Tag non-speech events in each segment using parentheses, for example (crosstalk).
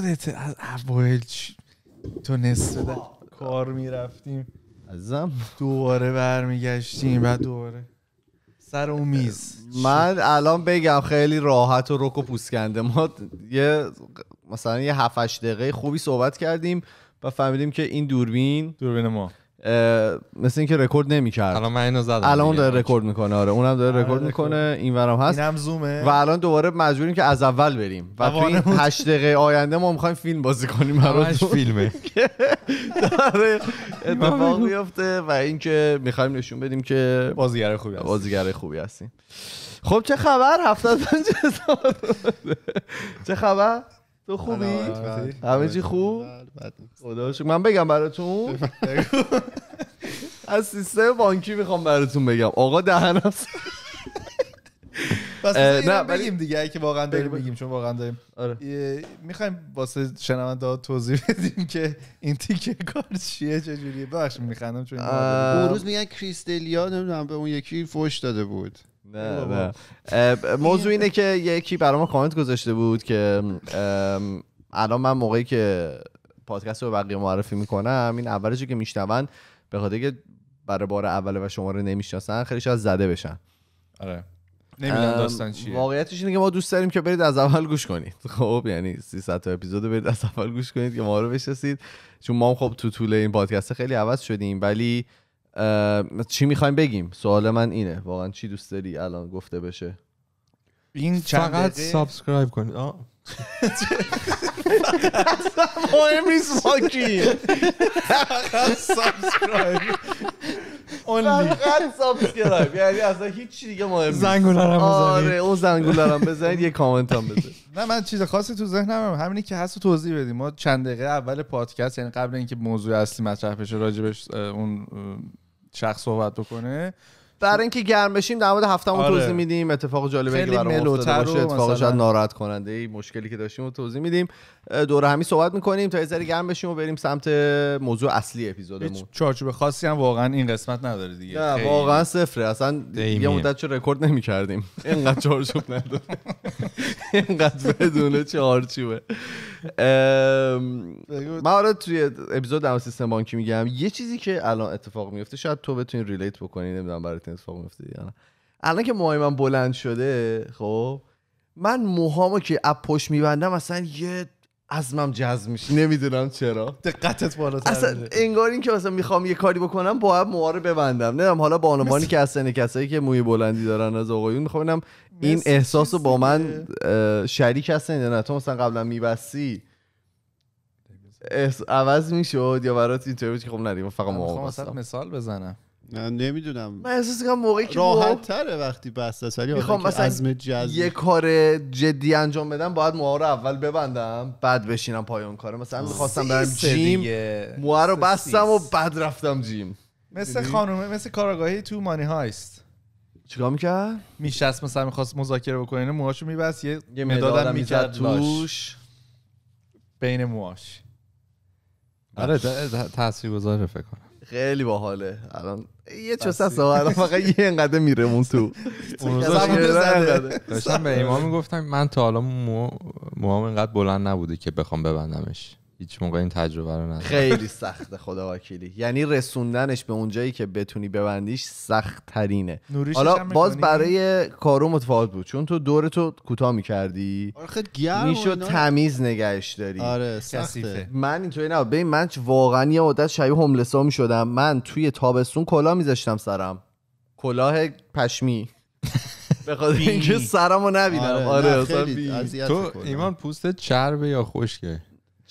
خودت از اول تو نصف کار میرفتیم ازم دوباره برمیگشتیم بعد دوباره سر اون میز من الان بگم خیلی راحت و رک و پوسکنده ما یه مثلا یه 7 دقیقه خوبی صحبت کردیم و فهمیدیم که این دوربین دوربین ما مثل اینکه رکورد نمیکرد الان من اینو زدم الان داره رکورد میکنه آره اونم داره آره، رکورد میکنه اینورم هست اینم زومه و الان دوباره مجبوریم که از اول بریم و تو این 8 دقیقه آینده ما میخوایم فیلم بازی کنیم همش فیلمه (laughs) داره اتفاق میفته و اینکه میخوایم نشون بدیم که بازیگر خوبی بازیگر خوبی هستیم خب چه خبر هفته چه خبر تو خوبی؟ آره. همه چی خوب؟ خدا من بگم براتون (laughs) از سیستم بانکی میخوام براتون بگم آقا دهن هست پس نه بگیم دیگه که واقعا داریم بگیم چون واقعا داریم آره. میخوایم واسه شنونده ها توضیح بدیم که این تیکه کار چیه چجوریه باشم میخندم چون اون روز میگن کریستلیا نمیدونم به اون یکی فوش داده بود نه نه موضوع اینه که یکی برای ما کامنت گذاشته بود که الان من موقعی که پادکست رو بقیه معرفی میکنم این اولش که میشنون به خاطر که برای بار اول و شما رو نمیشناسن خیلی شاید زده بشن آره داستان چیه واقعیتش اینه که ما دوست داریم که برید از اول گوش کنید (laughs) خب یعنی 300 تا اپیزود برید از اول گوش کنید که ما رو بشناسید چون ما خب تو طول این پادکست خیلی عوض شدیم ولی چی میخوایم بگیم سوال من اینه واقعا چی دوست داری الان گفته بشه این فقط سابسکرایب کنید مهم نیست ما کی فقط سابسکرایب فقط سابسکرایب یعنی اصلا هیچ دیگه مهم نیست بزنید آره اون زنگولرم بزنید یه کامنت هم بزنید نه من چیز خاصی تو ذهنم هم همینی که هست توضیح بدیم ما چند دقیقه اول پادکست یعنی قبل اینکه موضوع اصلی مطرح بشه راجبش اون شخص صحبت بکنه در اینکه گرم بشیم در مورد هفتمون آره. توضیح میدیم اتفاق جالبی که برام افتاده باشه اتفاق شاید ناراحت کننده ای مشکلی که داشتیم رو توضیح میدیم دور همی صحبت میکنیم تا یه ذره گرم بشیم و بریم سمت موضوع اصلی اپیزودمون چارچوب خاصی هم واقعا این قسمت نداره دیگه واقعا صفره اصلا یه مدت چه رکورد نمیکردیم (laughs) اینقدر چارچوب نداره (laughs) اینقدر بدون چارچوبه من آره توی اپیزود در سیستم بانکی میگم یه چیزی که الان اتفاق میفته شاید تو بتونی ریلیت بکنی نمیدونم برات اتفاق میفته یا نه الان که موهای من بلند شده خب من موهامو که اپ پشت میبندم مثلا یه ازمم جذب میشه نمیدونم چرا دقتت بالاتر اصلا انگار این مثلا میخوام یه کاری بکنم باید مواره ببندم نمیدونم حالا بانوانی که از کسایی که موی بلندی دارن از آقایون میخوام این احساس رو با من شریک هستن نه تو مثلا قبلا میبستی عوض میشد یا برات اینترویو که خب نریم فقط مثلا مثال بزنم نمیدونم من احساس میکنم موقعی که راحت تره وقتی بسته است ولی میخوام یه کار جدی انجام بدم باید موها رو اول ببندم بعد بشینم پایان اون کاره مثلا میخواستم برم جیم موها رو بستم و بعد رفتم جیم مثل خانومه مثل کاراگاهی تو مانی هایست چیکار میکرد؟ میشست مثلا میخواست مذاکره بکنه موهاشو میبست یه, یه مدادم میکرد توش بین موهاش آره تاثیر گذاره فکر کنم خیلی باحاله الان یه چه سه فقط یه انقدر میره اون تو داشتم به ایمان میگفتم من تا حالا موام اینقدر بلند نبوده که بخوام ببندمش هیچ موقع این تجربه رو خیلی (laughs) سخته خدا وکیلی یعنی رسوندنش به اونجایی که بتونی ببندیش سخت ترینه حالا باز برای کارو متفاوت بود چون تو دور تو کوتاه میکردی آره، میشد تمیز نگهش داری آره سخته من اینطوری نه ببین من واقعا یه عادت شبیه هوملسا میشدم من توی تابستون کلاه میذاشتم سرم کلاه پشمی (laughs) به خاطر اینکه سرمو نبینم آره, آره، تو ایمان پوستت چربه یا خشکه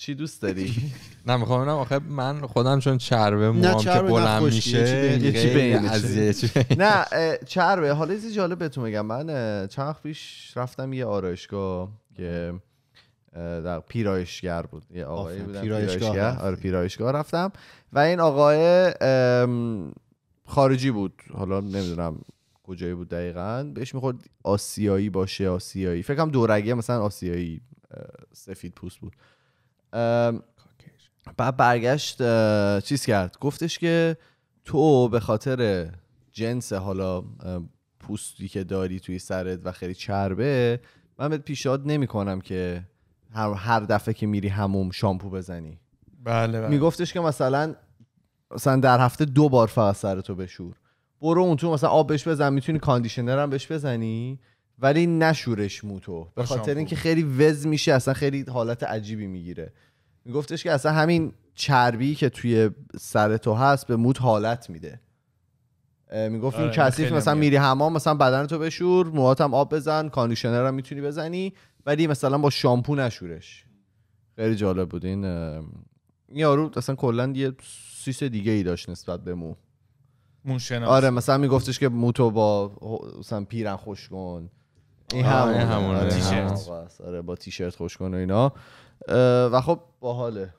چی دوست داری (laughs) نه میخوام آخه من خودم چون چربه موام که بلند میشه چی (laughs) نه چربه حالا زی جالب بهتون میگم من چند پیش رفتم یه آرایشگاه که در پیرایشگر بود یه آقایی آره پیرایشگاه رفتم و این آقای خارجی بود حالا نمیدونم کجایی بود دقیقا بهش میخورد آسیایی باشه آسیایی فکرم دورگه مثلا آسیایی سفید پوست بود بعد برگشت چیز کرد گفتش که تو به خاطر جنس حالا پوستی که داری توی سرت و خیلی چربه من بهت پیشنهاد نمیکنم که هر, دفعه که میری هموم شامپو بزنی بله, بله. میگفتش که مثلا مثلا در هفته دو بار فقط سرتو بشور برو اون تو مثلا آب بش بزن میتونی کاندیشنر هم بهش بزنی ولی نشورش موتو به خاطر خب. اینکه خیلی وز میشه اصلا خیلی حالت عجیبی میگیره میگفتش که اصلا همین چربی که توی سر تو هست به موت حالت میده میگفت این آره، کثیف مثلا میری حمام مثلا بدن تو بشور موهات آب بزن کاندیشنر هم میتونی بزنی ولی مثلا با شامپو نشورش خیلی جالب بود این یارو اصلا کلا یه سیس دیگه ای داشت نسبت به مو آره مثلا میگفتش که موتو با مثلا پیرن خوش کن این آره، همون همون آره تیشرت با تیشرت خوش کن و اینا و خب باحاله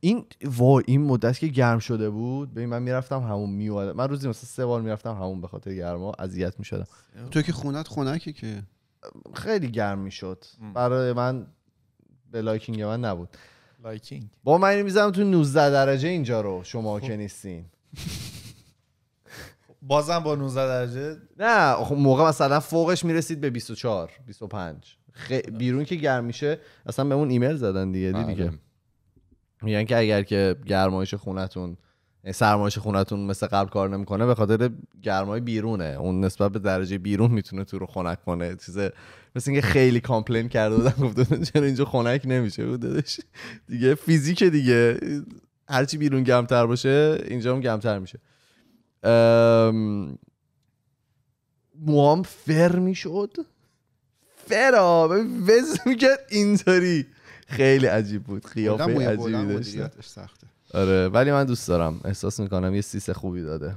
این و این مدت که گرم شده بود ببین من میرفتم همون میومدم من روزی مثلا سه بار میرفتم همون به خاطر گرما اذیت میشدم تو که خونت خنکه که خیلی گرم میشد برای من به لایکینگ من نبود لایکینگ با من میزنم تو 19 درجه اینجا رو شما خوب. که نیستین (laughs) بازم با 19 درجه نه خب موقع مثلا فوقش میرسید به 24 25 خ... بیرون که گرم میشه اصلا به اون ایمیل زدن دیگه دیدی آره. که میگن که اگر که گرمایش خونتون یعنی سرمایش خونتون مثل قبل کار نمیکنه به خاطر گرمای بیرونه اون نسبت به درجه بیرون میتونه تو رو خنک کنه چیز مثل اینکه خیلی کامپلین کرده بودن گفتن چرا اینجا خنک نمیشه بود دیگه فیزیک دیگه هرچی بیرون گرمتر باشه اینجا هم گرمتر میشه موام فر میشد فرا وز میکرد اینطوری خیلی عجیب بود خیافه عجیبی داشت آره ولی من دوست دارم احساس میکنم یه سیس خوبی داده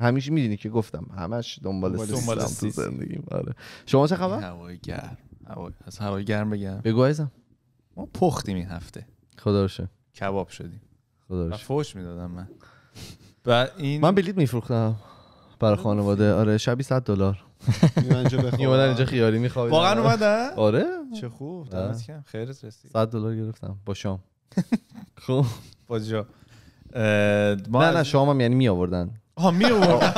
همیشه میدینی که گفتم همش دنبال, دنبال تو زندگی آره شما چه خبر هوای گرم از هوای گرم بگم بگو عزیزم ما پختیم این هفته خدا کباب شدیم خدا فوش میدادم من و این من بلیت میفروختم برای خانواده آره شبی 100 دلار میومدن (laughs) اینجا خیالی میخوابیدن واقعا اومدن آره چه خوب دمت کم خیرت رسید 100 دلار گرفتم با شام (laughs) خوب با جا نه نه شام هم یعنی می آوردن ها می آوردن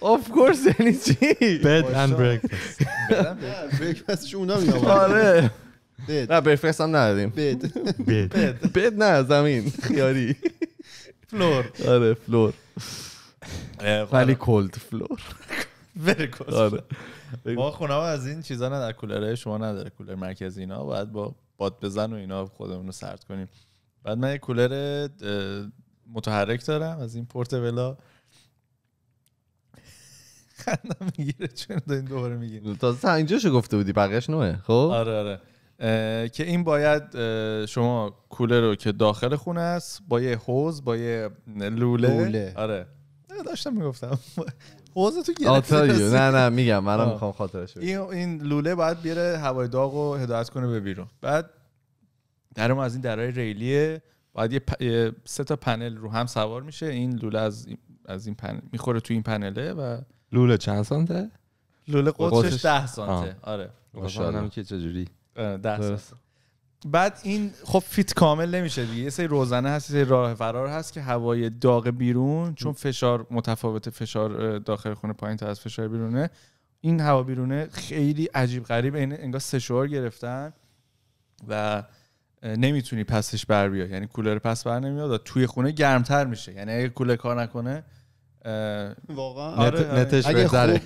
آف (laughs) کورس یعنی چی بد اند بریکفاست بریکفاستش اونا می آره. آوردن آره نه بریکفاست هم ندادیم بد بد بد نه زمین خیاری فلور آره فلور ولی کلد فلور ما خونه از این چیزا در کولره شما نداره کولر مرکزی اینا باید با باد بزن و اینا خودمون رو سرد کنیم بعد من یه کولر متحرک دارم از این ولا (laughs) خندم میگیره چون این دوباره میگیره تا شو گفته بودی بقیهش نوه خب آره آره که این باید شما کوله رو که داخل خونه است با یه حوز با یه لوله, لوله. آره داشتم میگفتم (laughs) حوز تو گرفتی نه نه میگم منم میخوام خاطرش این این لوله باید بیاره هوای داغ رو هدایت کنه به بیرون بعد درم از این درهای ریلیه باید یه, سه تا پنل رو هم سوار میشه این لوله از از این پنل میخوره تو این پنله و لوله چند سانته لوله قطرش 10 سانته آه. آره که چجوری ده بعد این خب فیت کامل نمیشه دیگه یه سری روزنه هست یه راه فرار هست که هوای داغ بیرون چون فشار متفاوت فشار داخل خونه پایین تا از فشار بیرونه این هوا بیرونه خیلی عجیب غریب این انگار سشوار گرفتن و نمیتونی پسش بر بیا یعنی کولر پس بر نمیاد و توی خونه گرمتر میشه یعنی اگه کولر کار نکنه واقعا آره، آره. نتش بهتره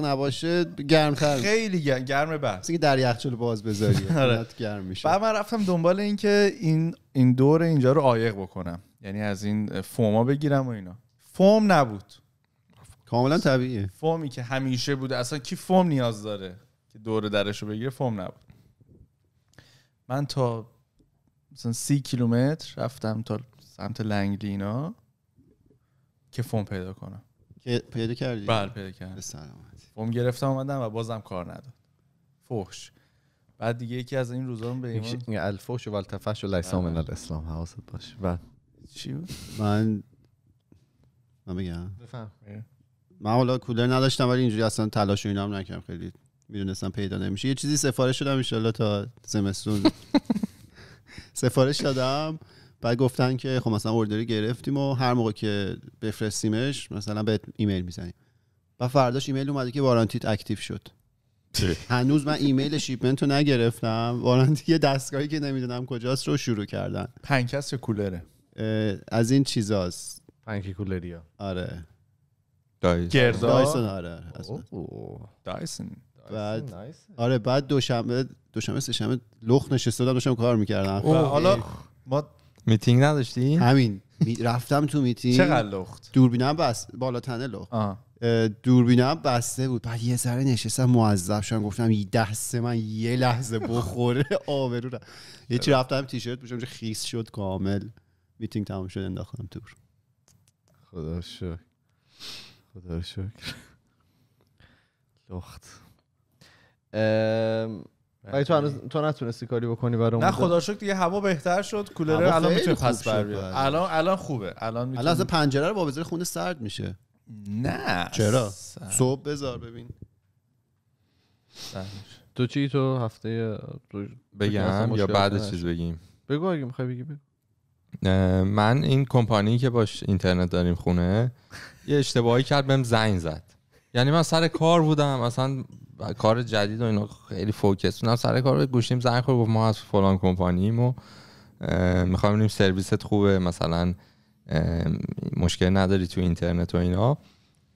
نباشه گرمتر خیلی گرمه بعد اینکه در یخچال باز بذاری (laughs) آره. گرم میشه بعد من رفتم دنبال اینکه این این دور اینجا رو آیق بکنم یعنی از این فوما بگیرم و اینا فوم نبود کاملا طبیعیه فومی که همیشه بوده اصلا کی فوم نیاز داره که دور درش رو بگیره فوم نبود من تا مثلا سی کیلومتر رفتم تا سمت لنگلینا که فوم پیدا کنم پیدا کردی بله پیدا کردم سلامت فوم گرفتم اومدم و بازم کار نداد فوش. بعد دیگه یکی از این روزا به ایمان الفوش و التفش و لیس بله. من الاسلام حواست باش بعد بله. چی من من بگم بفهم من حالا کولر نداشتم ولی اینجوری اصلا تلاش و اینام نکردم خیلی میدونستم پیدا نمیشه یه چیزی سفارش شدم ان تا زمستون (laughs) سفارش دادم بعد گفتن که خب مثلا اوردری گرفتیم و هر موقع که بفرستیمش مثلا به ایمیل میزنیم و فرداش ایمیل اومده که وارانتیت اکتیو شد هنوز من ایمیل شیپمنت رو نگرفتم وارانتی یه دستگاهی که نمیدونم کجاست رو شروع کردن پنکست یا کولره از این چیزاست پنکی کولریا آره گردا دایسون آره, آره، دایسون بعد آره بعد دوشنبه دوشنبه شنبه لخت نشسته بودم داشتم کار میکردم حالا ما میتینگ نداشتی؟ همین رفتم تو میتینگ چقدر لخت دوربینم بس بالا تنه لخت دوربینم بسته بود بعد یه ذره نشستم معذب شدم گفتم دست من یه لحظه بخوره (laughs) آبرو رو یه چی رفتم تیشرت پوشم خیس شد کامل میتینگ تمام شد انداختم دور خدا شکر خدا شکر لخت ولی تو هنوز تو نتونستی کاری بکنی برام نه خدا شکر دیگه هوا بهتر شد کولر الان میتونه پس بر الان الان خوبه الان میتونه الان پنجره رو با بذاری خونه سرد میشه نه چرا صبح بذار ببین تو چی تو هفته بگم یا بعد چیز بگیم بگو اگه میخوای بگی بگو من این کمپانی که باش اینترنت داریم خونه یه اشتباهی کرد بهم زنگ زد یعنی من سر کار بودم اصلا کار جدید و اینا خیلی فوکس نه سر کار گوشیم زنگ خورد گفت ما از فلان کمپانییم و میخوام ببینیم سرویست خوبه مثلا مشکل نداری تو اینترنت و اینا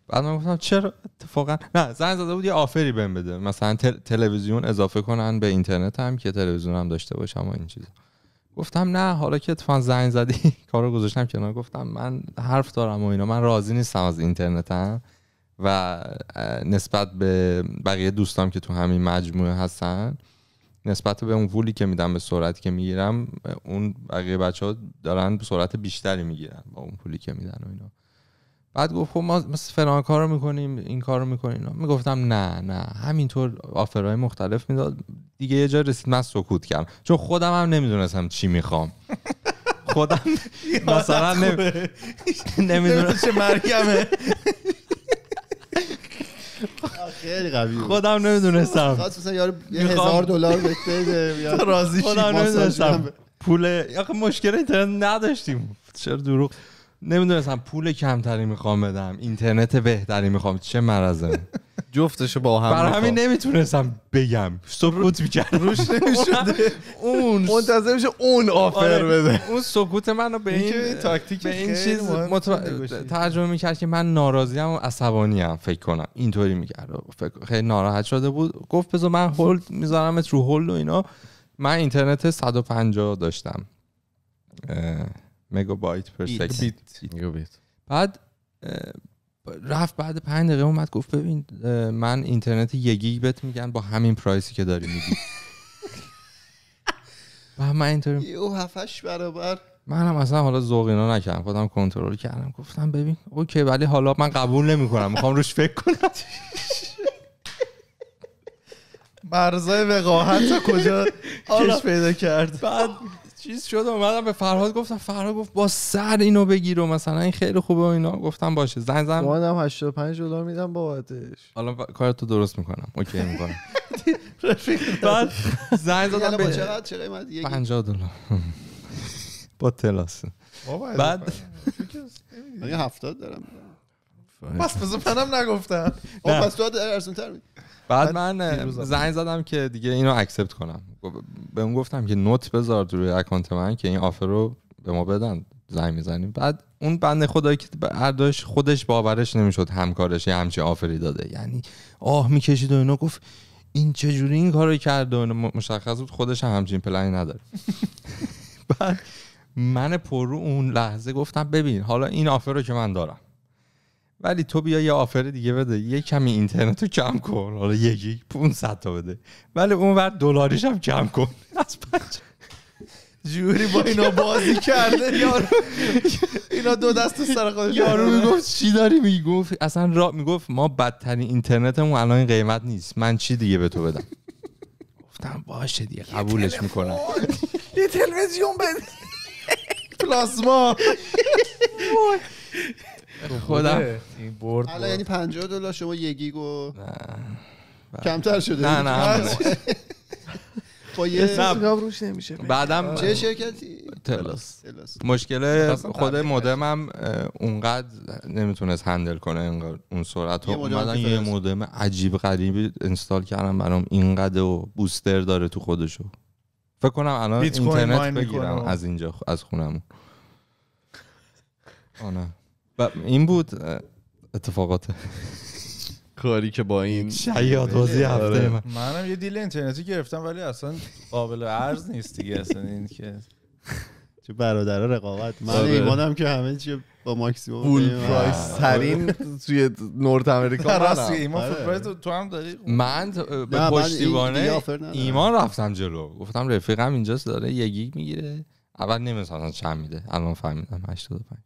بعد من گفتم چرا اتفاقا نه زنگ زده بود یه آفری بهم بده مثلا تلویزیون اضافه کنن به اینترنت هم که تلویزیون هم داشته باشم و این چیزا گفتم نه حالا که اتفاقا زنگ زدی (laughs) کارو گذاشتم که نه گفتم من حرف دارم و اینا من راضی نیستم از اینترنتم و نسبت به بقیه دوستام که تو همین مجموعه هستن نسبت به اون وولی که میدم به سرعتی که میگیرم اون بقیه بچه ها دارن به سرعت بیشتری میگیرن با اون پولی که میدن و اینا بعد گفت خب ما مثل فلان کار رو میکنیم این کار رو میکنیم میگفتم نه نه همینطور آفرای مختلف میداد دیگه یه جا رسید من سکوت کردم چون خودم هم نمیدونستم چی میخوام خودم (laughs) مثلا نمیدونم (laughs) چه مرگمه خیلی قوی خودم نمیدونستم خواست مثلا یه هزار دلار بده راضی خودم نمیدونستم پول آخه مشکل اینترنت نداشتیم چرا دروغ نمیدونستم پول کمتری میخوام بدم اینترنت بهتری میخوام چه مرزه (laughs) جفتشو با هم برای همین نمیتونستم بگم سکوت میکرد روش نمیشده (laughs) اون منتظر میشه اون آفر آره، بده اون سکوت منو به این تاکتیک به این چیز ترجمه میکرد که من ناراضیم و عصبانیم فکر کنم اینطوری میکرد خیلی ناراحت شده بود گفت بذار من هولد میذارم رو هولد و اینا من اینترنت 150 داشتم مگابایت پر بعد رفت بعد پنج دقیقه اومد گفت ببین من اینترنت یه گیگ بهت میگن با همین پرایسی که داری میگی و (laughs) من اینطور یو هفتش برابر منم اصلا حالا ذوق اینا نکردم خودم کنترل کردم گفتم ببین اوکی ولی حالا من قبول نمی کنم میخوام روش فکر کنم مرزای وقاحت کجا کش (laughs) پیدا کرد بعد چیز شد اومدم به فرهاد گفتم فرهاد گفت با سر اینو بگیر و مثلا این خیلی خوبه و اینا گفتم باشه زنگ زنگ منم 85 دلار میدم بابتش حالا کارتو درست میکنم اوکی (laughs) میکنم رفیق بعد زنگ زدم یعنی به چقدر چقدر 50 دلار با تلاس بعد من یعنی 70 دارم بس پس منم نگفتن خب، پس تو ارزون تر بعد من زنگ زدم که دیگه اینو اکسپت کنم به اون گفتم که نوت بذار روی اکانت من که این آفر رو به ما بدن زنگ میزنیم بعد اون بنده خدایی که برداشت خودش باورش نمیشد همکارش یه همچین آفری داده یعنی آه میکشید و اینو گفت این چجوری این کارو کرده و مشخص بود خودش هم همچین پلنی نداره (laughs) بعد من پرو اون لحظه گفتم ببین حالا این آفر رو که من دارم ولی تو بیا یه آفر دیگه بده یه کمی اینترنت رو کم کن حالا یه 500 تا بده ولی اون وقت دلاریش هم کم کن از پنج جوری با اینا بازی کرده یارو اینا دو دست سر خودش یارو میگفت چی داری میگفت اصلا را میگفت ما بدترین اینترنتمون الان این قیمت نیست من چی دیگه به تو بدم گفتم باشه دیگه قبولش میکنم یه تلویزیون بده پلاسما خودم خب، این برد حالا یعنی 50 دلار شما گیگ و بله. کمتر شده نه نه (laughs) با خب، یه روش نمیشه بعدم آره. چه شرکتی تلاس مشکل خب، خود مودمم اونقدر نمیتونست هندل کنه اون سرعت رو یه مودم عجیب غریبی اینستال کردم برام اینقدر و بوستر داره تو خودشو فکر کنم الان اینترنت بگیرم از اینجا از خونمون آنه و این بود اتفاقات کاری که با این شیاد بازی آره. هفته من منم یه دیل اینترنتی گرفتم ولی اصلا قابل عرض نیست دیگه اصلا این که چه برادر رقابت من آره. ایمانم که همه چی با ماکسیمم فول پرایس ترین آره. توی نورت امریکا راست ایمان فول تو هم داری من به پشتیبانه ایمان رفتم جلو گفتم رفیقم اینجاست داره یکی میگیره اول نمیدونستم چند میده الان فهمیدم 85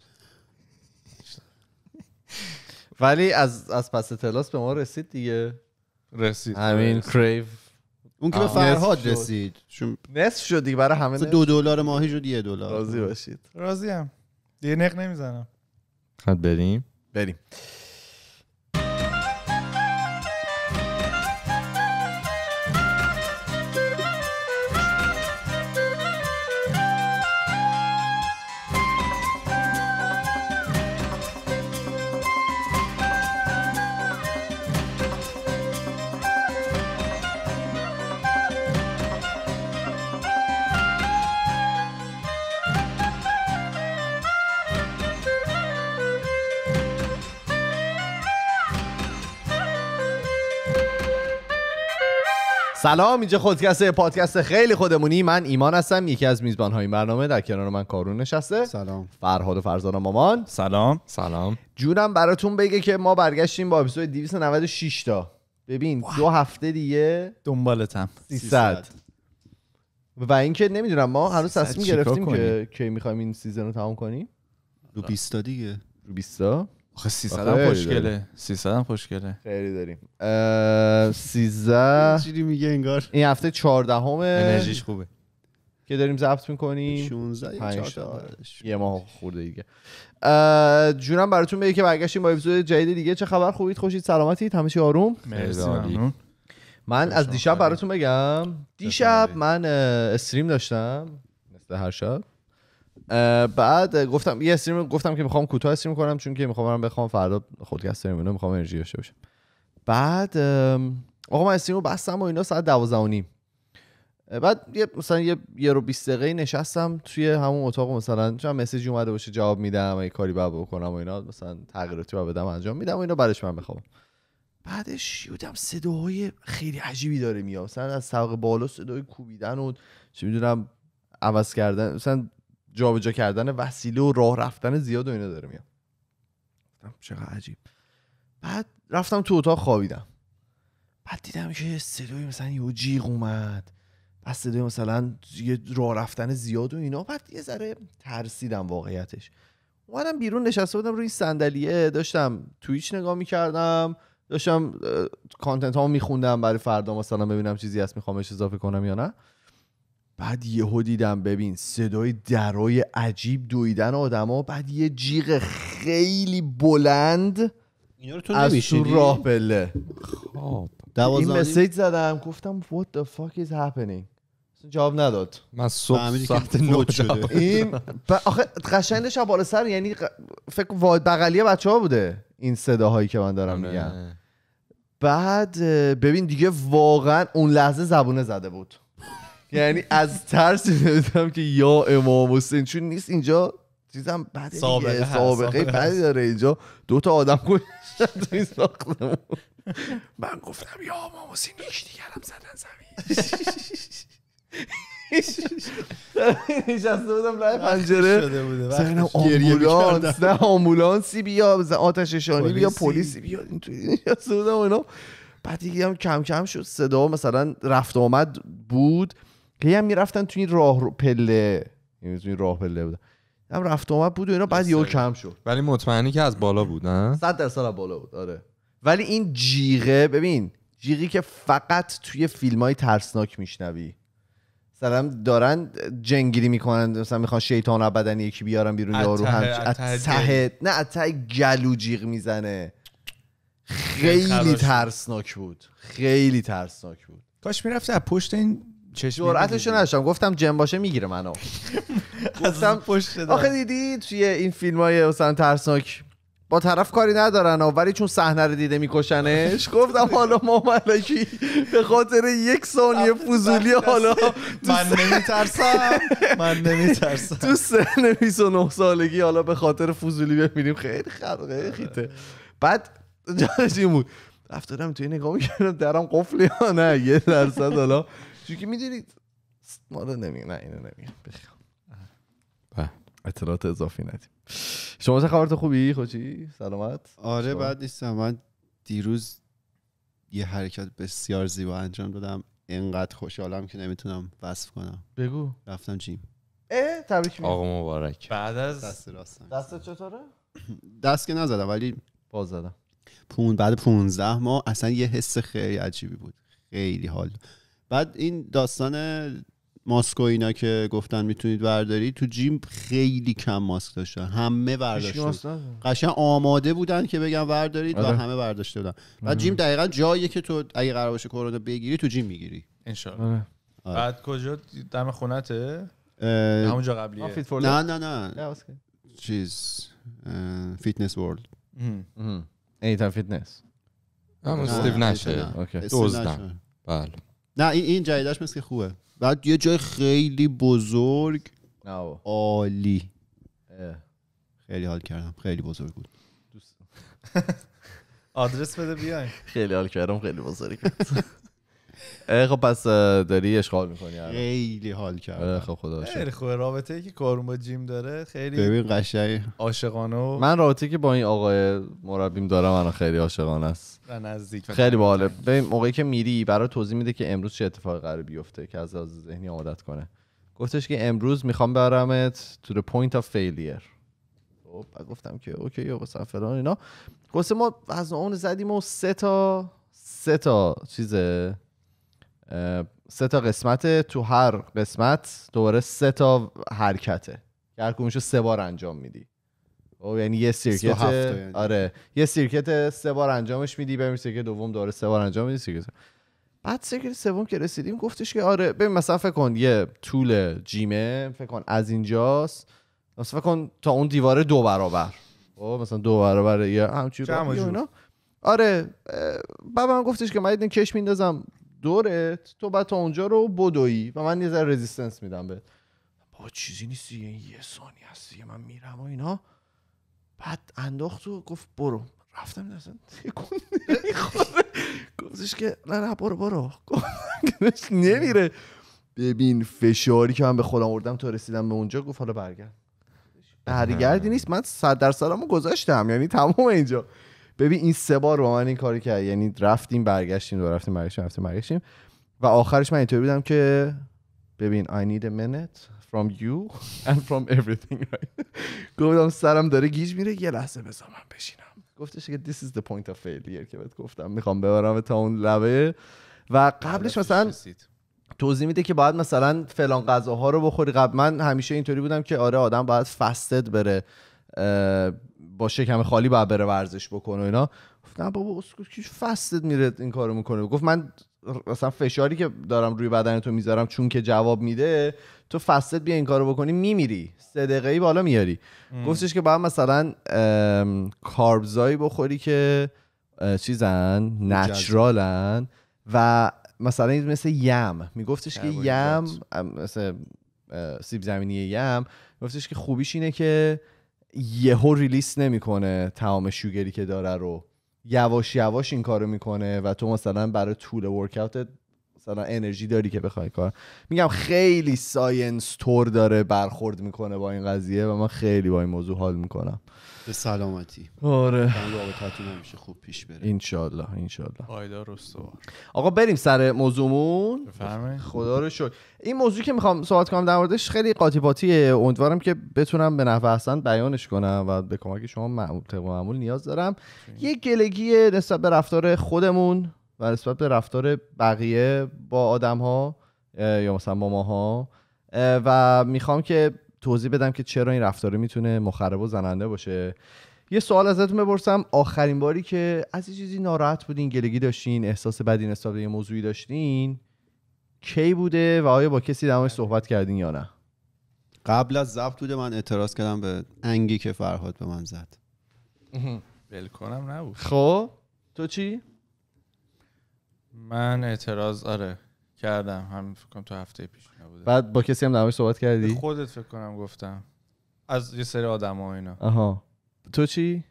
ولی از از پس تلاس به ما رسید دیگه رسید همین آره. کریو اون که به فرهاد رسید چون نصف شد دیگه برای همه دو دلار ماهی شد یه دلار راضی باشید راضی ام دیگه نق نمیزنم خب بریم بریم سلام اینجا خودکسته پادکست خیلی خودمونی من ایمان هستم یکی از میزبان های برنامه در کنار من کارون نشسته سلام فرهاد و فرزانه مامان سلام سلام جونم براتون بگه که ما برگشتیم با اپیزود 296 تا ببین دو هفته دیگه دنبالتم 300 و اینکه نمیدونم ما هنوز تصمیم گرفتیم که کی میخوایم این سیزن رو تمام کنیم رو 20 دیگه رو 20 آخه 300 هم خوشگله 300 هم خوشگله خیلی داریم 13 چیزی میگه انگار این هفته 14 همه انرژیش خوبه که داریم ضبط میکنیم 16 یه ماه خورده دیگه جونم براتون بگه که برگشتیم با اپیزود جدید دیگه چه خبر خوبید خوشید سلامتید همه چی آروم مرسی ممنون من از دیشب براتون بگم دیشب من استریم داشتم مثل هر شب بعد گفتم یه استریم گفتم که میخوام کوتاه استریم کنم چون که میخوام برم بخوام فردا خودکست داریم اینو میخوام انرژی داشته باشم بعد آقا من استریم رو بستم و اینا ساعت 12 و نیم بعد یه مثلا یه یه رو 20 دقیقه نشستم توی همون اتاق مثلا چون مسیج اومده باشه جواب میدم یه کاری بعد بکنم و اینا مثلا تغییراتی رو بدم انجام میدم و اینا برش من بخوام بعدش یودم صداهای خیلی عجیبی داره میاد مثلا از سقف بالا صدای کوبیدن و چه میدونم عوض کردن مثلا جابجا کردن وسیله و راه رفتن زیاد و اینا داره میاد چقدر عجیب بعد رفتم تو اتاق خوابیدم بعد دیدم که صدای مثلا یه جیغ اومد بعد صدای مثلا یه راه رفتن زیاد و اینا بعد یه ذره ترسیدم واقعیتش اومدم بیرون نشسته بودم روی صندلیه داشتم تویچ نگاه میکردم داشتم کانتنت ها میخوندم برای فردا مثلا ببینم چیزی هست میخوام اضافه کنم یا نه بعد یهو دیدم ببین صدای درای عجیب دویدن آدما بعد یه جیغ خیلی بلند تو از تو راه پله خب این مسیج زدم گفتم what the fuck is happening جواب نداد من صبح ساعت نوت شده این آخه قشنگ شب بالا سر یعنی فکر بغلیه بچه ها بوده این صداهایی که من دارم آره. میگم بعد ببین دیگه واقعا اون لحظه زبونه زده بود یعنی از ترس نمیدونم که یا امام حسین چون نیست اینجا چیزم بعد سابقه سابقه بعدی داره اینجا دو تا آدم گذاشتن این من گفتم یا امام حسین دیگه دیگرم زدن زمین نشسته بودم لای پنجره سرنم آمبولانس نه آمبولانسی بیا شانی بیا پلیسی بیا اینطوری نشسته بودم اینا بعد دیگه هم کم کم شد صدا مثلا رفت آمد بود که هم میرفتن توی این راه رو پله یعنی توی این راه پله بود هم رفت آمد بود و اینا بعد یه کم شد ولی مطمئنی که از بالا بود نه 100 درصد بالا بود آره ولی این جیغه ببین جیغی که فقط توی فیلم های ترسناک میشنوی مثلا دارن جنگیری میکنن مثلا میخوان شیطان بدنی یکی بیارن بیرون یارو هم از نه از گلو جیغ میزنه خیلی ترسناک بود خیلی ترسناک بود کاش میرفت از پشت این جرأتش نداشتم گفتم جم باشه میگیره منو (laughs) گفتم پشت آخه دیدی توی این فیلم های مثلا ترسناک با طرف کاری ندارن ولی چون صحنه رو دیده میکشنش (laughs) گفتم حالا ما ملکی به خاطر یک ثانیه (laughs) فضولی حالا من نمیترسم من نمیترسم تو سن 29 سالگی حالا به خاطر فضولی ببینیم خیلی خیلی آره. خیته بعد جانش بود رفتادم توی نگاه میکردم درم قفلی ها نه یه درصد حالا که میدونید رو نمیگه نه اینو نمیگه اطلاعات اضافی ندیم شما چه خبرت خوبی خوشی سلامت آره بعد نیستم من دیروز یه حرکت بسیار زیبا انجام دادم اینقدر خوشحالم که نمیتونم وصف کنم بگو رفتم جیم اه تبریک آقا مبارک بعد از دست راست دست چطوره دست که نزدم ولی باز زدم پون بعد 15 ماه اصلا یه حس خیلی عجیبی بود خیلی حال بعد این داستان ماسک و اینا که گفتن میتونید برداری تو جیم خیلی کم ماسک داشتن همه برداشتن قشنگ آماده بودن که بگم بردارید و آره. همه برداشته بودن و آره. جیم دقیقا جاییه که تو اگه قرار باشه کرونا بگیری تو جیم میگیری انشالله آره. آره. بعد کجا دم خونته همونجا قبلیه نه نه نه, چیز فیتنس ورلد ایتا فیتنس همون نشه دوزدن بله نه این این جدیدش مثل خوبه بعد یه جای خیلی بزرگ عالی خیلی حال کردم خیلی بزرگ بود (laughs) آدرس بده بیاین خیلی حال کردم خیلی بزرگ بود (laughs) خب پس داری اشغال میکنی خیلی حال کرد خب خدا خیلی خوبه رابطه ای که کارون با جیم داره خیلی ببین قشنگ عاشقانه من رابطه که با این آقای مربیم دارم الان خیلی عاشقانه است نزدیک خیلی باحاله ببین موقعی که میری برای توضیح میده که امروز چه اتفاقی قرار بیفته که از از ذهنی عادت کنه گفتش که امروز میخوام برمت تو the point of failure خب گفتم که اوکی مثلا فلان اینا گفت ما از اون زدیم و سه تا سه تا چیزه سه تا قسمت تو هر قسمت دوباره سه تا حرکته که هر سه بار انجام میدی او خب، یعنی یه سیرکت یعنی. آره یه سیرکت سه بار انجامش میدی ببین سیرکت دوم دوباره سه بار انجام میدی سیرکت بعد سیرکت سوم که رسیدیم گفتش که آره ببین مثلا فکر کن یه طول جیمه فکر کن از اینجاست مثلا فکر کن تا اون دیواره دو برابر او خب، مثلا دو برابر یا همچین آره بابا هم گفتش که من کش میندازم دورت تو بعد تا اونجا رو بدویی و من یه ذره رزیستنس میدم به با چیزی نیست یه ثانی هست من میرم و اینا بعد انداخت و گفت برو رفتم اصلا تکون گفتش که نه نه برو برو نمیره ببین فشاری که من به خودم آوردم تا رسیدم به اونجا گفت حالا برگرد برگردی نیست من صد سالمو گذاشتم یعنی تمام اینجا ببین این سه بار با من این کاری کرد یعنی رفتیم برگشتیم دو رفتیم برگشتیم رفتیم برگشتیم و آخرش من اینطوری بودم که ببین I need a minute from you and from everything (laughs) گفتم سرم داره گیج میره یه لحظه بذار من بشینم گفتش که this is the point of failure که بهت گفتم میخوام ببرم تا اون لبه و قبلش مثلا توضیح میده که باید مثلا فلان غذاها رو بخوری قبل من همیشه اینطوری بودم که آره آدم باید فستد بره با شکم خالی باید بره ورزش بکنه و اینا گفتم بابا اسکوچ فستت میره این کارو میکنه گفت من مثلا فشاری که دارم روی بدن تو میذارم چون که جواب میده تو فستت بیا این کارو بکنی میمیری سه دقیقه ای بالا میاری گفتش که باید مثلا کاربزایی بخوری که چیزن نچرالن و مثلا مثل یم میگفتش که یم مثل سیب زمینی یم گفتش که خوبیش اینه که یهو ریلیس نمیکنه تمام شوگری که داره رو یواش یواش این کارو میکنه و تو مثلا برای طول ورکاوت مثلا انرژی داری که بخوای کار میگم خیلی ساینس تور داره برخورد میکنه با این قضیه و من خیلی با این موضوع حال میکنم به سلامتی آره همیشه خوب پیش بره انشالله انشالله پایدار آقا بریم سر موضوعمون خدا رو شکر این موضوع که میخوام صحبت کنم در موردش خیلی قاطی پاتیه امیدوارم که بتونم به نفع احسن بیانش کنم و به کمک شما معمول معمول نیاز دارم یک گلگی نسبت به رفتار خودمون و نسبت به رفتار بقیه با آدم ها یا مثلا با ماها و میخوام که توضیح بدم که چرا این رفتاره میتونه مخرب و زننده باشه یه سوال ازتون بپرسم آخرین باری که از یه چیزی ناراحت بودین گلگی داشتین احساس بدین نسبت به یه موضوعی داشتین کی بوده و آیا با کسی در صحبت کردین یا نه قبل از ضبط بوده من اعتراض کردم به انگی که فرهاد به من زد بلکنم نبود خب تو چی من اعتراض آره کردم همین فکر کنم تو هفته پیش نبوده بعد با کسی هم در صحبت کردی خودت فکر کنم گفتم از یه سری آدم ها اینا آها تو چی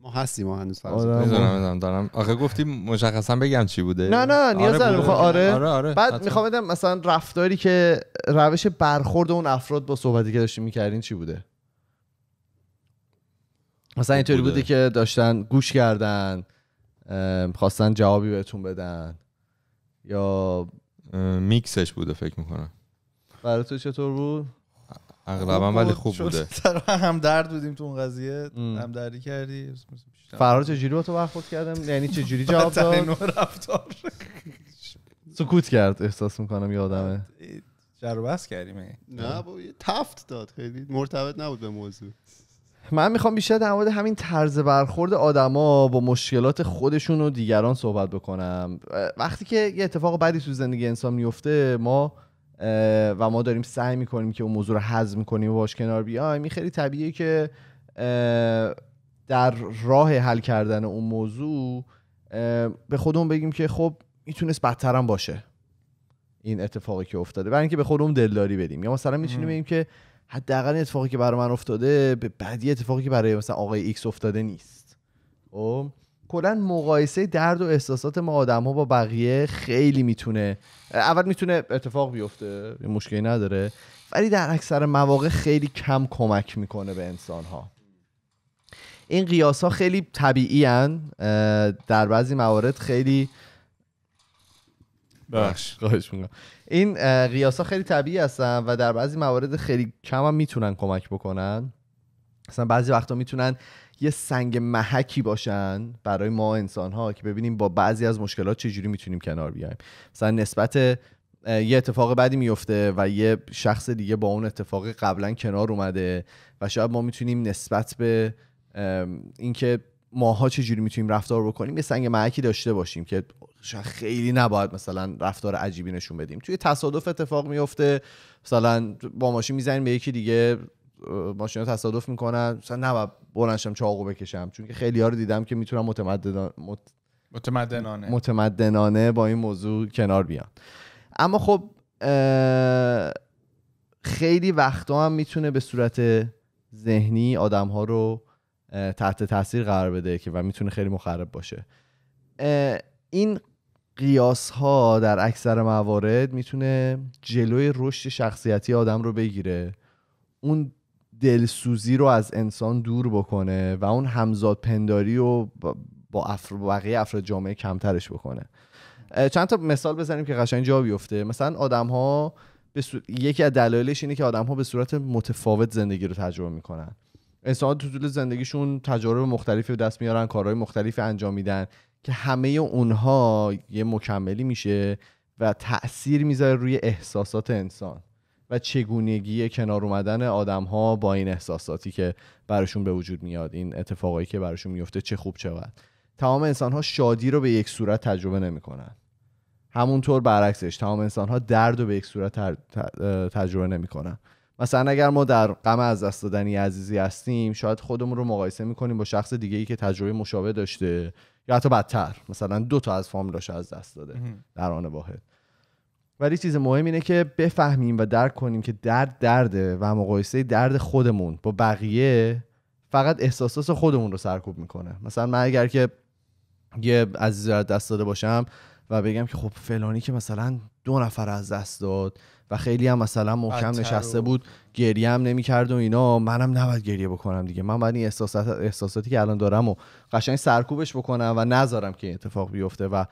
ما هستی ما هنوز فرض دارم آخه گفتی مشخصا بگم چی بوده نه نه آره، نیاز خب، آره. آره آره. بعد میخوام بدم مثلا رفتاری که روش برخورد اون افراد با صحبتی که داشتیم میکردین چی بوده مثلا اینطوری بوده. که داشتن گوش کردن خواستن جوابی بهتون بدن یا میکسش بوده فکر میکنم برای تو چطور بود اغلبا ولی خوب بوده (laughs) هم درد بودیم تو اون قضیه هم دردی کردی فرار چجوری با تو برخورد کردم یعنی چجوری (laughs) جواب داد سکوت کرد احساس میکنم یادمه جر بس کردیم نه با یه تفت داد خیلی مرتبط نبود به موضوع من میخوام بیشتر در مورد همین طرز برخورد آدما با مشکلات خودشون و دیگران صحبت بکنم وقتی که یه اتفاق بدی تو زندگی انسان میفته ما و ما داریم سعی میکنیم که اون موضوع رو هضم کنیم و باش کنار بیایم این خیلی طبیعیه که در راه حل کردن اون موضوع به خودمون بگیم که خب میتونست بدترم باشه این اتفاقی که افتاده برای اینکه به خودمون دلداری بدیم یا مثلا میتونیم بگیم که حداقل اتفاقی که برای من افتاده به بعدی اتفاقی که برای مثلا آقای ایکس افتاده نیست خب کلا مقایسه درد و احساسات ما آدم ها با بقیه خیلی میتونه اول میتونه اتفاق بیفته مشکلی نداره ولی در اکثر مواقع خیلی کم کمک میکنه به انسان ها این قیاس ها خیلی طبیعی در بعضی موارد خیلی بخش خواهش میکنم این ها خیلی طبیعی هستن و در بعضی موارد خیلی کم هم میتونن کمک بکنن مثلا بعضی وقتا میتونن یه سنگ محکی باشن برای ما انسان ها که ببینیم با بعضی از مشکلات چجوری میتونیم کنار بیایم مثلا نسبت یه اتفاق بعدی میفته و یه شخص دیگه با اون اتفاق قبلا کنار اومده و شاید ما میتونیم نسبت به اینکه ماها چجوری میتونیم رفتار بکنیم یه سنگ معکی داشته باشیم که خیلی نباید مثلا رفتار عجیبی نشون بدیم توی تصادف اتفاق میفته مثلا با ماشین میزنیم به یکی دیگه ماشینا تصادف میکنن مثلا نباید بلنشم چاقو بکشم چون که خیلی ها رو دیدم که میتونم متمدنانه با این موضوع کنار بیان اما خب خیلی وقتا هم میتونه به صورت ذهنی آدم ها رو تحت تاثیر قرار بده که و میتونه خیلی مخرب باشه این قیاس ها در اکثر موارد میتونه جلوی رشد شخصیتی آدم رو بگیره اون دلسوزی رو از انسان دور بکنه و اون همزاد پنداری رو با افر بقیه افراد جامعه کمترش بکنه چند تا مثال بزنیم که قشنگ جا بیفته مثلا آدم ها یکی از دلایلش اینه که آدم ها به صورت متفاوت زندگی رو تجربه میکنن انسان تو طول زندگیشون تجارب مختلفی به دست میارن کارهای مختلفی انجام میدن که همه اونها یه مکملی میشه و تاثیر میذاره روی احساسات انسان و چگونگی کنار اومدن آدم ها با این احساساتی که براشون به وجود میاد این اتفاقایی که براشون میفته چه خوب چه بد تمام انسان ها شادی رو به یک صورت تجربه نمیکنن همونطور برعکسش تمام انسان ها درد رو به یک صورت تجربه نمیکنن مثلا اگر ما در غم از دست دادنی عزیزی هستیم شاید خودمون رو مقایسه میکنیم با شخص دیگه ای که تجربه مشابه داشته یا حتی بدتر مثلا دو تا از فامیلاش از دست داده در آن واحد ولی چیز مهم اینه که بفهمیم و درک کنیم که درد درده و مقایسه درد خودمون با بقیه فقط احساسات خودمون رو سرکوب میکنه مثلا من اگر که یه عزیزی از دست داده باشم و بگم که خب فلانی که مثلا دو نفر از دست داد و خیلی هم مثلا محکم نشسته بود گریه هم نمیکرد و اینا منم نباید گریه بکنم دیگه من باید این احساسات احساساتی که الان دارم و قشنگ سرکوبش بکنم و نذارم که این اتفاق بیفته و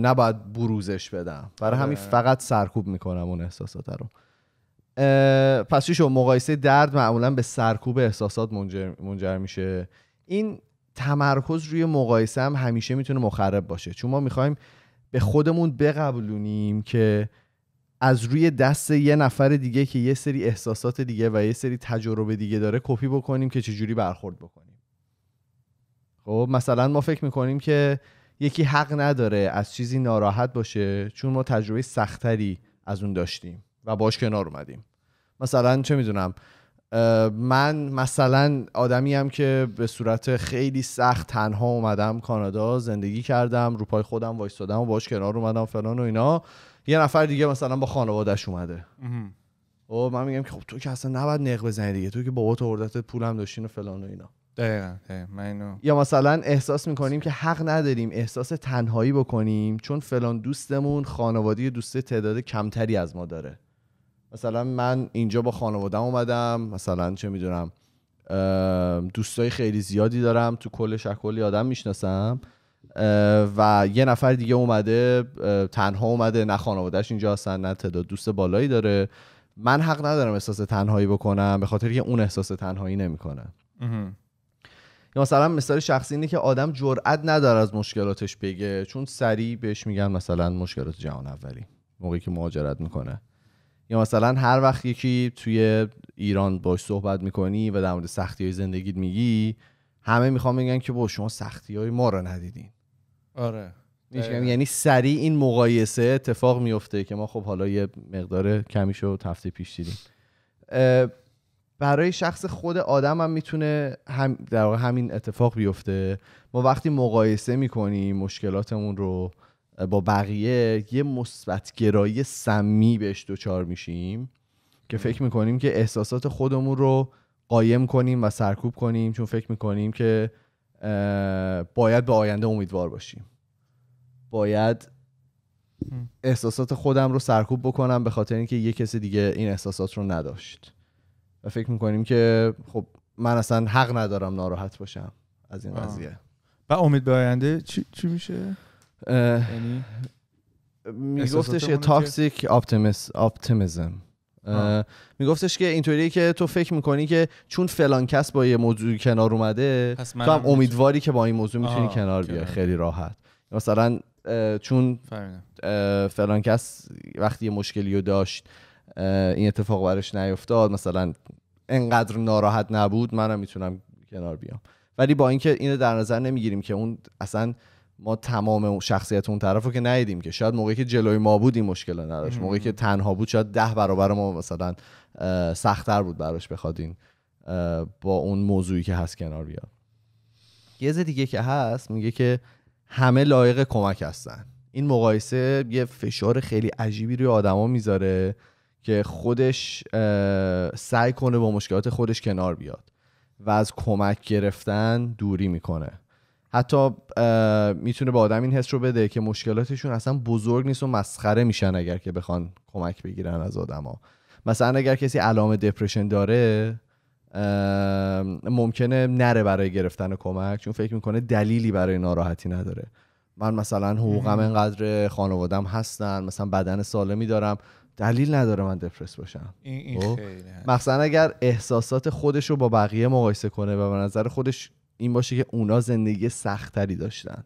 نباید بروزش بدم برای همین آره. فقط سرکوب میکنم اون احساسات رو پس شو مقایسه درد معمولا به سرکوب احساسات منجر, منجر میشه این تمرکز روی مقایسه هم همیشه میتونه مخرب باشه چون ما میخوایم به خودمون بقبولونیم که از روی دست یه نفر دیگه که یه سری احساسات دیگه و یه سری تجربه دیگه داره کپی بکنیم که چجوری برخورد بکنیم خب مثلا ما فکر میکنیم که یکی حق نداره از چیزی ناراحت باشه چون ما تجربه سختری از اون داشتیم و باش کنار اومدیم مثلا چه میدونم من مثلا آدمی هم که به صورت خیلی سخت تنها اومدم کانادا زندگی کردم رو پای خودم وایستادم و باش کنار اومدم فلان و اینا یه نفر دیگه مثلا با خانوادهش اومده و خب، من میگم که خب تو که اصلا نباید نق بزنی دیگه تو که بابات اردت پولم داشتین و فلان و اینا یا مثلا احساس میکنیم که حق نداریم احساس تنهایی بکنیم چون فلان دوستمون خانواده دوست تعداد کمتری از ما داره مثلا من اینجا با خانوادم اومدم مثلا چه میدونم دوستای خیلی زیادی دارم تو کل شکلی آدم میشناسم و یه نفر دیگه اومده تنها اومده نه خانوادهش اینجا هستن نه تعداد دوست بالایی داره من حق ندارم احساس تنهایی بکنم به خاطر که اون احساس تنهایی نمیکنه یا مثلا مثال شخصی اینه که آدم جرئت نداره از مشکلاتش بگه چون سریع بهش میگن مثلا مشکلات جهان اولی موقعی که مهاجرت میکنه یا مثلا هر وقت یکی توی ایران باش صحبت میکنی و در مورد سختی های زندگیت میگی همه میخوام بگن که با شما سختی های ما رو ندیدین آره یعنی سریع این مقایسه اتفاق میفته که ما خب حالا یه مقدار کمیشو تفتی پیش دیدیم برای شخص خود آدم هم میتونه در واقع همین اتفاق بیفته ما وقتی مقایسه میکنیم مشکلاتمون رو با بقیه یه مثبتگرایی سمی بهش دوچار میشیم که فکر میکنیم که احساسات خودمون رو قایم کنیم و سرکوب کنیم چون فکر میکنیم که باید به آینده امیدوار باشیم باید احساسات خودم رو سرکوب بکنم به خاطر اینکه یه کسی دیگه این احساسات رو نداشت و فکر میکنیم که خب من اصلا حق ندارم ناراحت باشم از این قضیه و امید به آینده چی, میشه؟ یعنی میگفتش یه تاکسیک اپتیمیزم میگفتش که اینطوریه که تو فکر میکنی که چون فلان کس با یه موضوع کنار اومده تو هم امیدواری که با این موضوع میتونی کنار بیای خیلی راحت مثلا چون فلان کس وقتی یه مشکلی رو داشت این اتفاق برش نیفتاد مثلا انقدر ناراحت نبود منم میتونم کنار بیام ولی با اینکه اینو در نظر نمیگیریم که اون اصلا ما تمام شخصیت اون طرف رو که ندیدیم که شاید موقعی که جلوی ما بود این مشکل نداشت موقعی که تنها بود شاید ده برابر ما مثلا سختتر بود براش بخوادین با اون موضوعی که هست کنار بیاد یه دیگه که هست میگه که همه لایق کمک هستن این مقایسه یه فشار خیلی عجیبی روی آدما میذاره که خودش سعی کنه با مشکلات خودش کنار بیاد و از کمک گرفتن دوری میکنه حتی میتونه به آدم این حس رو بده که مشکلاتشون اصلا بزرگ نیست و مسخره میشن اگر که بخوان کمک بگیرن از آدما مثلا اگر کسی علام دپرشن داره ممکنه نره برای گرفتن کمک چون فکر میکنه دلیلی برای ناراحتی نداره من مثلا حقوقم اینقدر خانوادم هستن مثلا بدن سالمی دارم دلیل نداره من دپرس باشم این, خب؟ اگر احساسات خودش رو با بقیه مقایسه کنه و به نظر خودش این باشه که اونا زندگی سختتری داشتن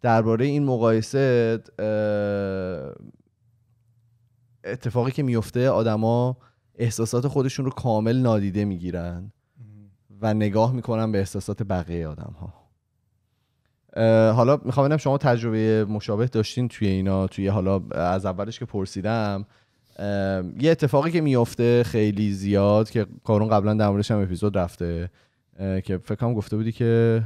درباره این مقایسه اتفاقی که میفته آدما احساسات خودشون رو کامل نادیده میگیرن و نگاه میکنن به احساسات بقیه آدم ها حالا میخوام ببینم شما تجربه مشابه داشتین توی اینا توی حالا از اولش که پرسیدم یه اتفاقی که میفته خیلی زیاد که کارون قبلا در موردش هم اپیزود رفته که فکر کنم گفته بودی که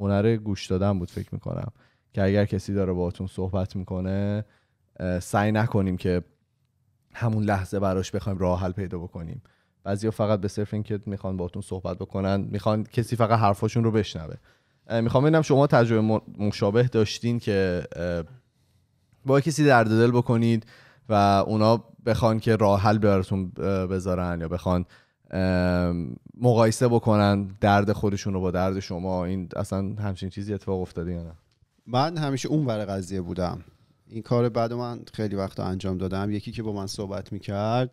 هنر گوش دادن بود فکر میکنم که اگر کسی داره باهاتون صحبت میکنه سعی نکنیم که همون لحظه براش بخوایم راه حل پیدا بکنیم بعضیا فقط به صرف اینکه میخوان باهاتون صحبت بکنن میخوان کسی فقط حرفاشون رو بشنوه میخوام ببینم شما تجربه مشابه داشتین که با کسی درد دل بکنید و اونا بخوان که راه حل براتون بذارن یا بخوان مقایسه بکنن درد خودشون رو با درد شما این اصلا همچین چیزی اتفاق افتاده یا نه من همیشه اون ور قضیه بودم این کار بعد من خیلی وقتا انجام دادم یکی که با من صحبت میکرد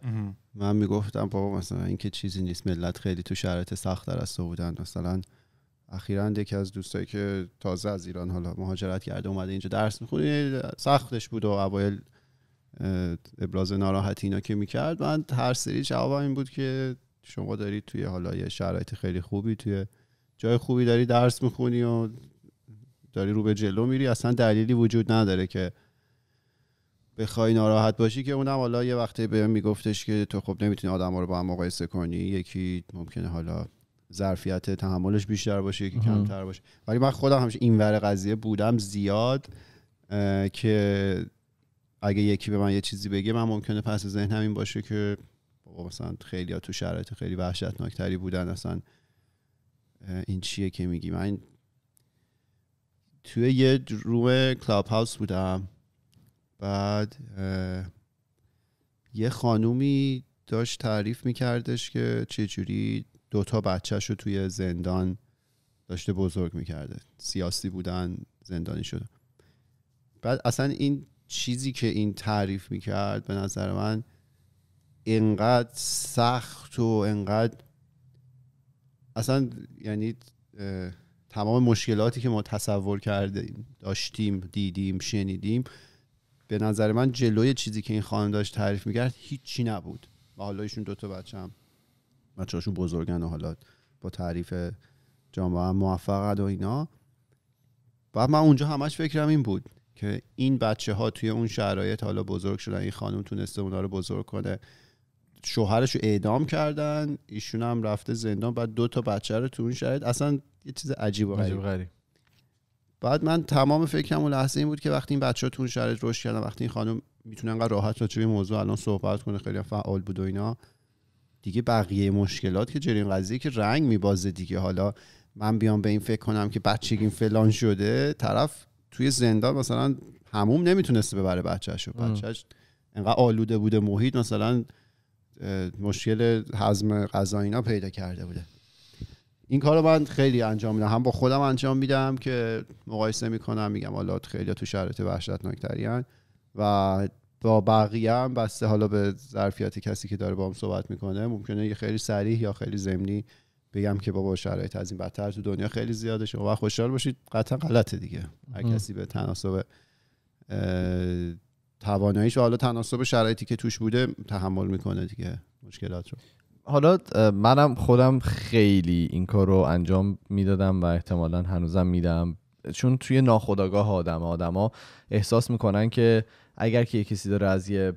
من میگفتم بابا مثلا این که چیزی نیست ملت خیلی تو شرایط سخت در تو بودن مثلا اخیرا یکی از دوستایی که تازه از ایران حالا مهاجرت کرده اومده اینجا درس میخونه سختش بود و اوایل ابراز ناراحتی اینا که میکرد من هر سری جوابم این بود که شما داری توی حالا یه شرایط خیلی خوبی توی جای خوبی داری درس میخونی و داری رو به جلو میری اصلا دلیلی وجود نداره که بخوای ناراحت باشی که اونم حالا یه وقتی به میگفتش که تو خب نمیتونی آدم رو با هم مقایسه کنی یکی ممکنه حالا ظرفیت تحملش بیشتر باشه یکی کمتر باشه ولی من خودم همیشه اینور قضیه بودم زیاد که اگه یکی به من یه چیزی بگه من ممکنه پس ذهنم این باشه که مثلا خیلی ها تو شرایط خیلی وحشتناکتری بودن اصلا این چیه که میگی من توی یه روم کلاب هاوس بودم بعد یه خانومی داشت تعریف میکردش که چجوری دوتا بچهش رو توی زندان داشته بزرگ میکرده سیاسی بودن زندانی شده بعد اصلا این چیزی که این تعریف میکرد به نظر من اینقدر سخت و اینقدر اصلا یعنی تمام مشکلاتی که ما تصور کردیم داشتیم دیدیم شنیدیم به نظر من جلوی چیزی که این خانم داشت تعریف میکرد هیچی نبود و حالا ایشون دوتا بچه هم بچه هاشون بزرگن و حالا با تعریف جامعه هم موفقت و اینا و من اونجا همش فکرم این بود که این بچه ها توی اون شرایط حالا بزرگ شدن این خانم تونسته اونا رو بزرگ کنه شوهرش رو اعدام کردن ایشون هم رفته زندان بعد دو تا بچه رو تو اون اصلا یه چیز عجیب و غریب بعد من تمام فکرم و لحظه این بود که وقتی این بچه ها تو اون شرایط رشد کردن وقتی این خانم میتونه انقدر راحت راجع به موضوع الان صحبت کنه خیلی فعال بود و اینا دیگه بقیه مشکلات که جرین قضیه که رنگ میبازه دیگه حالا من بیام به این فکر کنم که بچگیم فلان شده طرف توی زندان مثلا هموم نمیتونسته ببره بچهش و بچهش انقدر آلوده بوده محیط مثلا مشکل هضم غذا اینا پیدا کرده بوده این کارو رو من خیلی انجام میدم هم با خودم انجام میدم که مقایسه میکنم میگم حالا خیلی تو شرایط وحشتناکتریان و با بقیه هم بسته حالا به ظرفیت کسی که داره با هم صحبت میکنه ممکنه یه خیلی سریح یا خیلی زمینی بگم که بابا شرایط از این بدتر تو دنیا خیلی زیاده شما و خوشحال باشید قطعا غلطه دیگه هر کسی به تناسب تواناییش و حالا تناسب شرایطی که توش بوده تحمل میکنه دیگه مشکلات رو حالا منم خودم خیلی این کار رو انجام میدادم و احتمالا هنوزم میدم چون توی ناخداگاه آدم آدما احساس میکنن که اگر که کسی داره از یه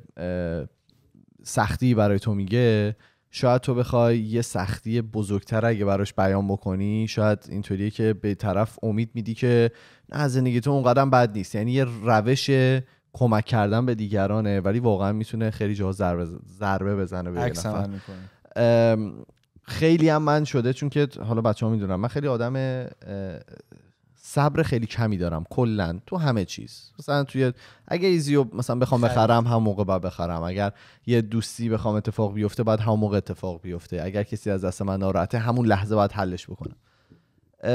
سختی برای تو میگه شاید تو بخوای یه سختی بزرگتر اگه براش بیان بکنی شاید اینطوریه که به طرف امید میدی که نه زندگی تو اونقدر بد نیست یعنی یه روش کمک کردن به دیگرانه ولی واقعا میتونه خیلی جا ضربه بزنه به میکنه خیلی هم من شده چون که حالا بچه ها میدونم من خیلی آدم صبر خیلی کمی دارم کلا تو همه چیز مثلا توی اگه ایزیو مثلا بخوام بخرم هم موقع بعد بخرم اگر یه دوستی بخوام اتفاق بیفته بعد هم موقع اتفاق بیفته اگر کسی از دست من ناراحته همون لحظه باید حلش بکنم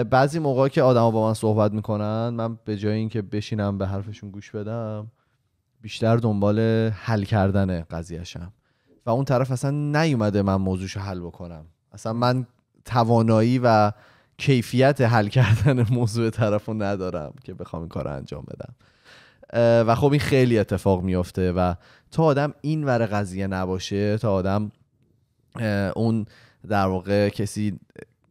بعضی موقع که آدما با من صحبت میکنن من به جای اینکه بشینم به حرفشون گوش بدم بیشتر دنبال حل کردن قضیهشم و اون طرف اصلا نیومده من موضوعشو حل بکنم اصلا من توانایی و کیفیت حل کردن (laughs) موضوع طرف رو ندارم که بخوام این کار رو انجام بدم و خب این خیلی اتفاق میفته و تا آدم این ور قضیه نباشه تا آدم اون در واقع کسی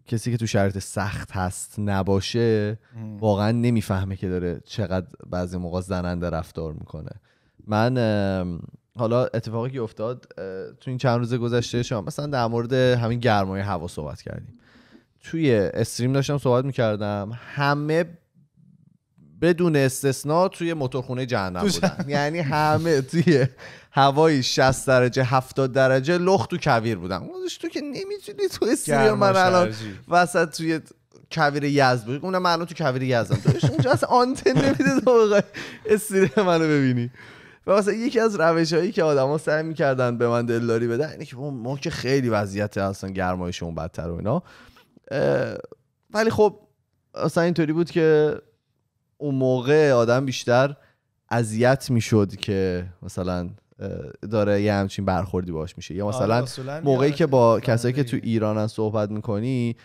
کسی که تو شرایط سخت هست نباشه واقعا نمیفهمه که داره چقدر بعضی موقع زننده رفتار میکنه من حالا اتفاقی که افتاد تو این چند روز گذشته شما مثلا در مورد همین گرمای هوا صحبت کردیم توی استریم داشتم صحبت میکردم همه بدون استثنا توی موتورخونه جهنم بودن یعنی همه توی هوایی 60 درجه 70 درجه لخت تو کویر بودن تو که نمیتونی تو استریم من الان وسط توی کویر یزد بود اونم الان تو کویر یزدم تو اونجا اصلا آنتن نمیده تو استریم منو ببینی واسه یکی از روش هایی که آدما سعی میکردن به من دلداری بدن اینه که ما که خیلی وضعیت اصلا گرمایشمون بدتر و اینا ولی خب اصلا اینطوری بود که اون موقع آدم بیشتر اذیت میشد که مثلا داره یه همچین برخوردی باش میشه یا آره، مثلا موقعی که با کسایی که تو ایرانن صحبت میکنی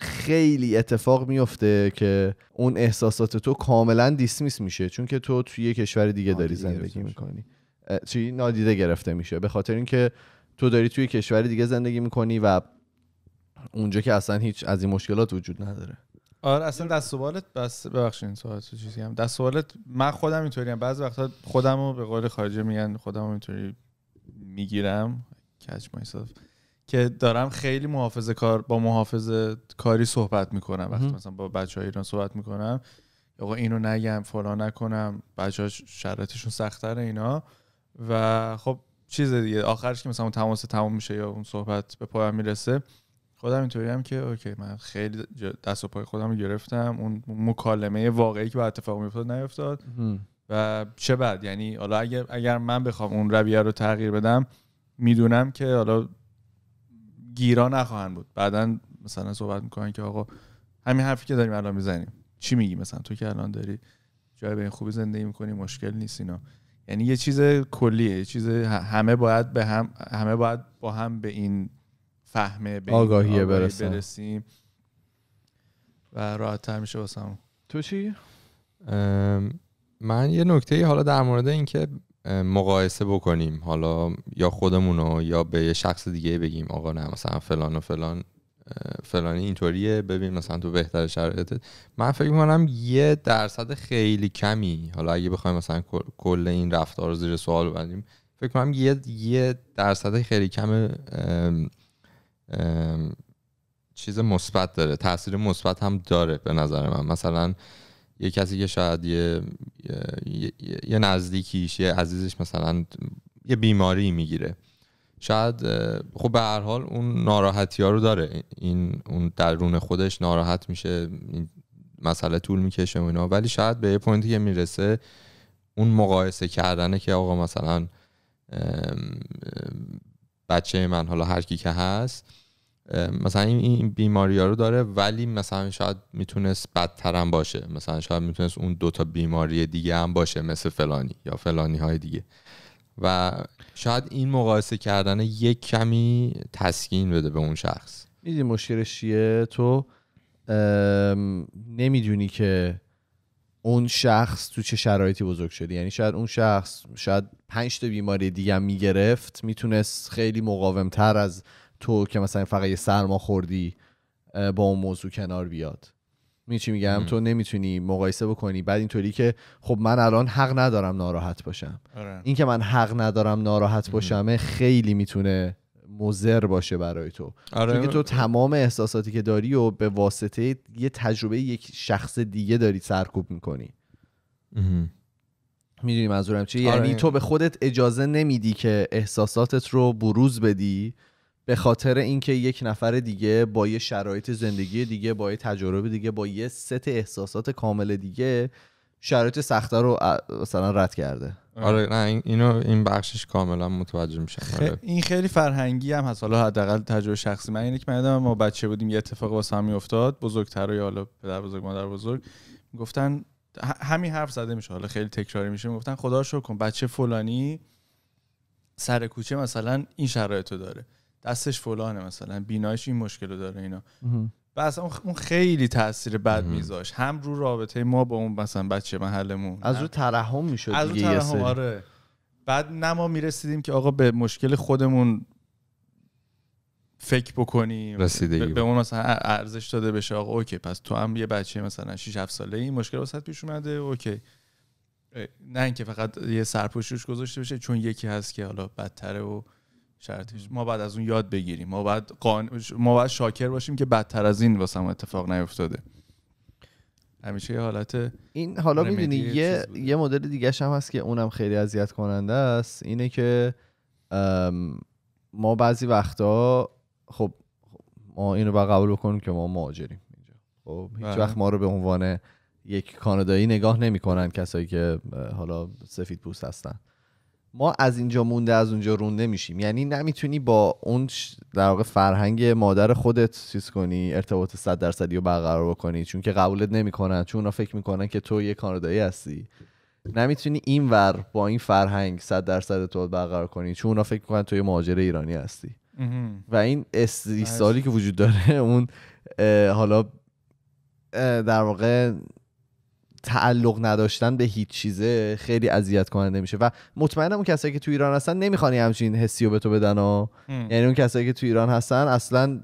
خیلی اتفاق میفته که اون احساسات تو کاملا دیسمیس میشه چون که تو توی یه کشور دیگه داری زندگی میکنی چی نادیده گرفته میشه به خاطر اینکه تو داری توی کشور دیگه زندگی میکنی و اونجا که اصلا هیچ از این مشکلات وجود نداره آره اصلا دست سوالت بس ببخشید سوالت تو چیزی هم دست سوالت من خودم هم بعضی وقتا خودمو به قول خارجه میگن خودمو اینطوری میگیرم کچ که دارم خیلی محافظه کار با محافظه کاری صحبت میکنم وقتی مثلا با بچه های ایران صحبت میکنم آقا اینو نگم فلان نکنم بچه ها شرطشون سختتر اینا و خب چیز دیگه آخرش که مثلا اون تماس تمام میشه یا اون صحبت به پایان میرسه خودم اینطوری هم که اوکی من خیلی دست و پای خودم رو گرفتم اون مکالمه واقعی که با اتفاق میفتاد نیفتاد و چه بعد یعنی حالا اگر من بخوام اون رویه رو تغییر بدم میدونم که حالا گیرا نخواهند بود بعدا مثلا صحبت میکنن که آقا همین حرفی که داریم الان میزنیم چی میگی مثلا تو که الان داری جای به این خوبی زندگی میکنی مشکل نیست اینا یعنی یه چیز کلیه یه چیز همه باید به هم همه باید با هم به این فهمه به آگاهی برسیم و راحت تر میشه واسه تو چی؟ من یه نکته حالا در مورد اینکه مقایسه بکنیم حالا یا خودمونو یا به یه شخص دیگه بگیم آقا نه مثلا فلان و فلان فلانی اینطوریه ببین مثلا تو بهتر شرایطت من فکر میکنم یه درصد خیلی کمی حالا اگه بخوایم مثلا کل این رفتار رو زیر سوال ببریم فکر میکنم یه یه درصد خیلی کم چیز مثبت داره تاثیر مثبت هم داره به نظر من مثلا یه کسی که شاید یه, یه،, یه نزدیکیش یه عزیزش مثلا یه بیماری میگیره شاید خب به هر حال اون ناراحتی ها رو داره این اون درون خودش ناراحت میشه این مسئله طول میکشه و اینا ولی شاید به یه پوینتی که میرسه اون مقایسه کردنه که آقا مثلا بچه من حالا هر کی که هست مثلا این بیماری ها رو داره ولی مثلا شاید میتونست بدتر هم باشه مثلا شاید میتونست اون دوتا بیماری دیگه هم باشه مثل فلانی یا فلانی های دیگه و شاید این مقایسه کردن یک کمی تسکین بده به اون شخص میدونی مشکلش چیه تو نمیدونی که اون شخص تو چه شرایطی بزرگ شده یعنی شاید اون شخص شاید پنج تا بیماری دیگه هم میگرفت میتونست خیلی مقاومتر از تو که مثلا فقط یه سرما خوردی با اون موضوع کنار بیاد می چی میگم تو نمیتونی مقایسه بکنی بعد اینطوری که خب من الان حق ندارم ناراحت باشم آره. این که من حق ندارم ناراحت باشم خیلی میتونه مضر باشه برای تو آره. چون که تو تمام احساساتی که داری و به واسطه یه تجربه یک شخص دیگه داری سرکوب میکنی میدونی منظورم آره. یعنی تو به خودت اجازه نمیدی که احساساتت رو بروز بدی به خاطر اینکه یک نفر دیگه با یه شرایط زندگی دیگه با یه تجربه دیگه با یه ست احساسات کامل دیگه شرایط سخته رو مثلا رد کرده آره, آره، نه اینو این بخشش کاملا متوجه میشه آره. خ... این خیلی فرهنگی هم هست حالا حداقل تجربه شخصی من اینه که من ما بچه بودیم یه اتفاق واسه هم افتاد بزرگتر یا حالا پدر بزرگ مادر بزرگ گفتن همین حرف زده میشه حالا خیلی تکراری میشه میگفتن خدا شکر کن بچه فلانی سر کوچه مثلا این شرایط داره دستش فلانه مثلا بینایش این مشکل رو داره اینا اصلا اون خیلی تاثیر بد میذاش هم رو رابطه ما با اون مثلا بچه محلمون از رو ترحم میشد از رو ترحم آره بعد نه ما میرسیدیم که آقا به مشکل خودمون فکر بکنیم به, اون مثلا ارزش داده بشه آقا اوکی پس تو هم یه بچه مثلا 6 7 ساله این مشکل واسط پیش اومده اوکی نه اینکه فقط یه سرپوشش گذاشته بشه چون یکی هست که حالا بدتره و شرطش ما بعد از اون یاد بگیریم ما بعد ما بعد شاکر باشیم که بدتر از این واسه اتفاق نیفتاده همیشه یه حالت این حالا آره، میدونی یه یه مدل دیگه هم هست که اونم خیلی اذیت کننده است اینه که ما بعضی وقتا خب ما اینو باید قبول بکنیم که ما مهاجریم اینجا خب هیچ بله. وقت ما رو به عنوان یک کانادایی نگاه نمیکنن کسایی که حالا سفید پوست هستن ما از اینجا مونده از اونجا رونده میشیم یعنی نمیتونی با اون در واقع فرهنگ مادر خودت چیز کنی ارتباط صد درصدی رو برقرار بکنی چون که قبولت نمیکنن چون اونا فکر میکنن که تو یه کانادایی هستی نمیتونی این ور با این فرهنگ صد درصد تو برقرار کنی چون اونا فکر میکنن تو یه مهاجر ایرانی هستی و این استیصالی بله. که وجود داره اون حالا در واقع تعلق نداشتن به هیچ چیزه خیلی اذیت کننده میشه و مطمئنم اون کسایی که تو ایران هستن نمیخوانی همچین حسی رو به تو بدن و یعنی اون کسایی که تو ایران هستن اصلا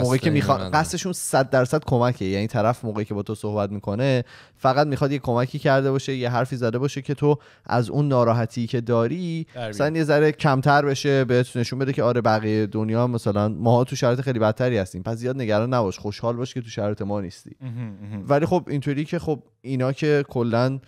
موقعی که قصدشون 100 درصد کمکه یعنی طرف موقعی که با تو صحبت میکنه فقط میخواد یه کمکی کرده باشه یه حرفی زده باشه که تو از اون ناراحتی که داری مثلا یه ذره کمتر بشه بهت نشون بده که آره بقیه دنیا مثلا ماها تو شرایط خیلی بدتری هستیم پس زیاد نگران نباش خوشحال باش که تو شرایط ما نیستی ولی خب اینطوری که خب اینا که کلا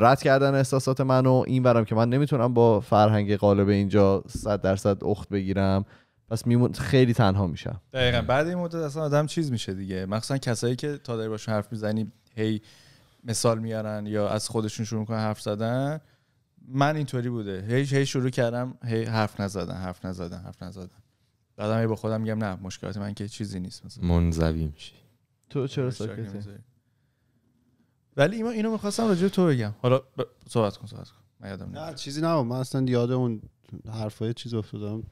رد کردن احساسات منو این برم که من نمیتونم با فرهنگ غالب اینجا 100 درصد اخت بگیرم بس میمون خیلی تنها میشم دقیقا بعد این مدت اصلا آدم چیز میشه دیگه مخصوصا کسایی که تا داری باشون حرف میزنی هی مثال میارن یا از خودشون شروع میکنن حرف زدن من اینطوری بوده هی هی شروع کردم هی حرف نزدن حرف نزدن حرف نزدن بعدم با خودم میگم نه مشکلات من که چیزی نیست مثلا منزوی میشی تو چرا ساکتی ولی ایما اینو میخواستم راجع تو بگم حالا ب... صحبت کن صحبت کن من یادم نه چیزی نه من اصلا یاد اون حرفای چیز افتادم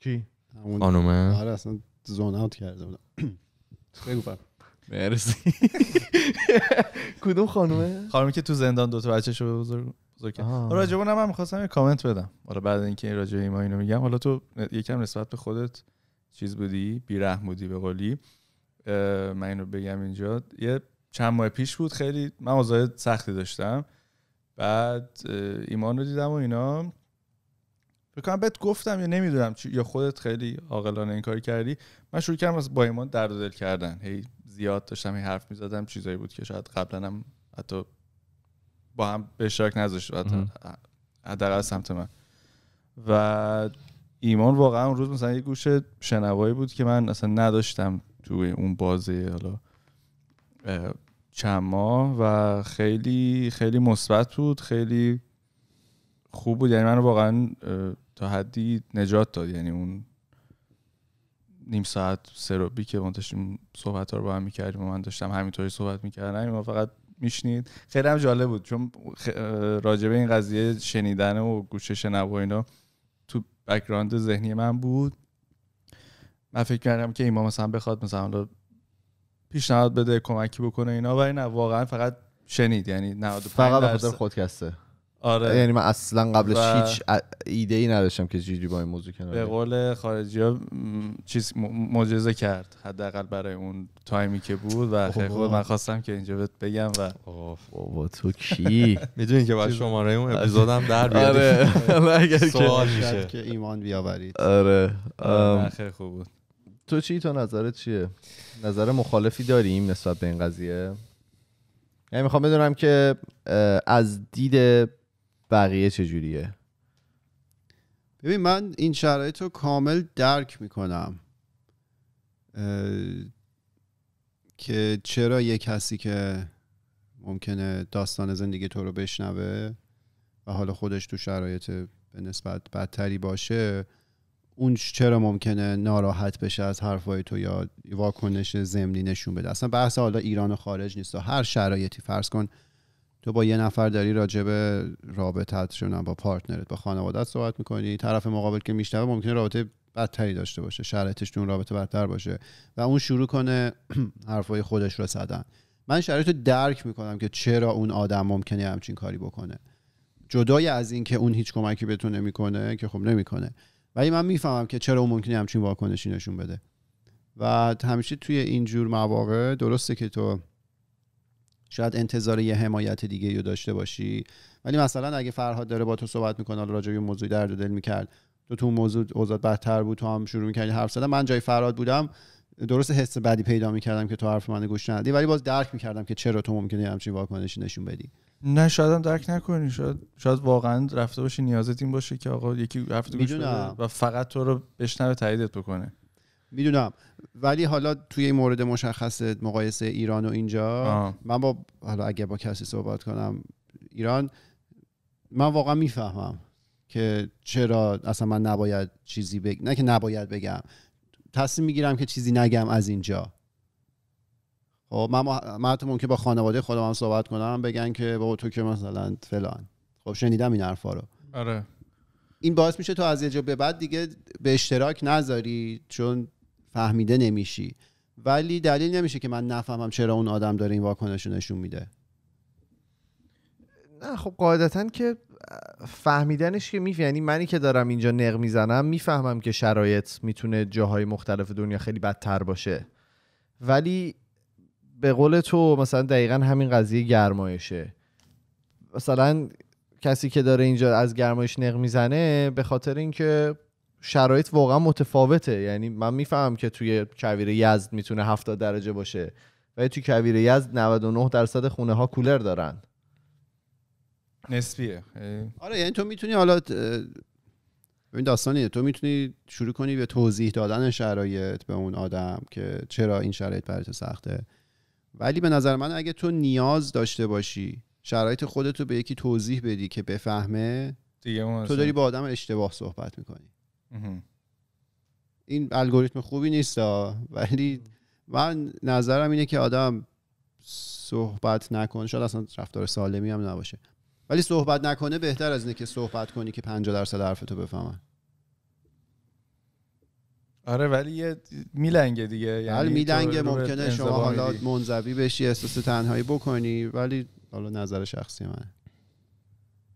کی خانومه آره اصلا زون اوت کرده بودم (clears throat) بگو مرسی (laughs) کدوم خانومه خانومی که تو زندان دوتا تا بچه‌شو بزرگ بزرگ راجب می‌خواستم یه کامنت بدم حالا بعد اینکه راجع به ما اینو میگم حالا تو یکم نسبت به خودت چیز بودی بیرحم بودی به قولی من اینو بگم اینجا یه چند ماه پیش بود خیلی من اوضاع سختی داشتم بعد ایمان رو دیدم و اینا فکر کنم بهت گفتم یا نمیدونم چی یا خودت خیلی عاقلانه این کاری کردی من شروع کردم از با ایمان درد دل کردن هی زیاد داشتم این حرف میزدم چیزایی بود که شاید قبلا هم حتی با هم به اشتراک نذاشت حداقل سمت من و ایمان واقعا اون روز مثلا یه گوشه شنوایی بود که من اصلا نداشتم توی اون بازه حالا چند ماه و خیلی خیلی مثبت بود خیلی خوب بود یعنی من واقعا حدی نجات داد یعنی اون نیم ساعت سروبی که ما داشتیم صحبت ها رو با هم میکردیم و من داشتم همینطوری صحبت میکردم ما فقط میشنید خیلی هم جالب بود چون راجبه این قضیه شنیدن و گوشش شنوا و اینا تو بکراند ذهنی من بود من فکر کردم که ایما مثلا بخواد مثلا پیشنهاد بده کمکی بکنه اینا ولی نه واقعا فقط شنید یعنی فقط به خاطر خودکسته آره یعنی من اصلا قبلش هیچ ایده ای نداشتم که جیجی با این موضوع کنه به قول خارجی ها چیز معجزه کرد حداقل برای اون تایمی که بود و خیلی خوب من خواستم که اینجا بهت بگم و بابا تو کی (laughs) میدونی که بعد شماره اون آره. اپیزودم در بیاد آره. (laughs) سوال میشه که ایمان بیاورید آره, آره، خیلی خوب بود تو چی تو نظرت چیه نظر مخالفی داریم نسبت به این قضیه یعنی میخوام بدونم که از دید بقیه چجوریه ببین من این شرایط رو کامل درک میکنم که چرا یه کسی که ممکنه داستان زندگی تو رو بشنوه و حالا خودش تو شرایط به نسبت بدتری باشه اون چرا ممکنه ناراحت بشه از حرفای تو یا واکنش زمینی نشون بده اصلا بحث حالا ایران و خارج نیست و هر شرایطی فرض کن تو با یه نفر داری راجع به رابطت با پارتنرت با خانوادت صحبت میکنی طرف مقابل که میشنوه ممکنه رابطه بدتری داشته باشه شرایطش اون رابطه بدتر باشه و اون شروع کنه (clears throat) حرفای خودش رو زدن من شرایط رو درک میکنم که چرا اون آدم ممکنه همچین کاری بکنه جدای از اینکه اون هیچ کمکی بتونه نمیکنه که خب نمیکنه ولی من میفهمم که چرا اون ممکنه همچین واکنشی نشون بده و همیشه توی جور مواقع درسته که تو شاید انتظار یه حمایت دیگه رو داشته باشی ولی مثلا اگه فرهاد داره با تو صحبت میکنه راجع به موضوع درد دل میکرد تو تو موضوع اوضاد بدتر بود تو هم شروع میکردی حرف زدن من جای فرهاد بودم درست حس بدی پیدا میکردم که تو حرف منو گوش ندی ولی باز درک میکردم که چرا تو ممکنه همچین واکنشی نشون بدی نه شاید هم درک نکنی شاید شاید واقعا رفته باشی نیازت این باشه که آقا یکی حرف گوش و فقط تو رو بشنوه تاییدت بکنه میدونم ولی حالا توی این مورد مشخص مقایسه ایران و اینجا من با حالا اگه با کسی صحبت کنم ایران من واقعا میفهمم که چرا اصلا من نباید چیزی بگم نه که نباید بگم تصمیم میگیرم که چیزی نگم از اینجا خب من, ما حتی ممکن با خانواده خودم هم صحبت کنم بگن که بابا تو که مثلا فلان خب شنیدم این حرفا رو آره این باعث میشه تو از یه جا به بعد دیگه به اشتراک نذاری چون فهمیده نمیشی ولی دلیل نمیشه که من نفهمم چرا اون آدم داره این واکنش نشون میده نه خب قاعدتا که فهمیدنش که میفهمی یعنی منی که دارم اینجا نق میزنم میفهمم که شرایط میتونه جاهای مختلف دنیا خیلی بدتر باشه ولی به قول تو مثلا دقیقا همین قضیه گرمایشه مثلا کسی که داره اینجا از گرمایش نق میزنه به خاطر اینکه شرایط واقعا متفاوته یعنی من میفهمم که توی کویر یزد میتونه 70 درجه باشه ولی توی کویر یزد 99 درصد خونه ها کولر دارن نسبیه آره یعنی تو میتونی حالا این داستانیه تو میتونی شروع کنی به توضیح دادن شرایط به اون آدم که چرا این شرایط برای تو سخته ولی به نظر من اگه تو نیاز داشته باشی شرایط خودتو به یکی توضیح بدی که بفهمه تو داری با آدم اشتباه صحبت میکنی این الگوریتم خوبی نیست ولی من نظرم اینه که آدم صحبت نکنه شاید اصلا رفتار سالمی هم نباشه ولی صحبت نکنه بهتر از اینه که صحبت کنی که 50 درصد حرفتو بفهمن آره ولی یه میلنگه دیگه یعنی میلنگه ممکنه شما حالا منزوی بشی احساس تنهایی بکنی ولی حالا نظر شخصی منه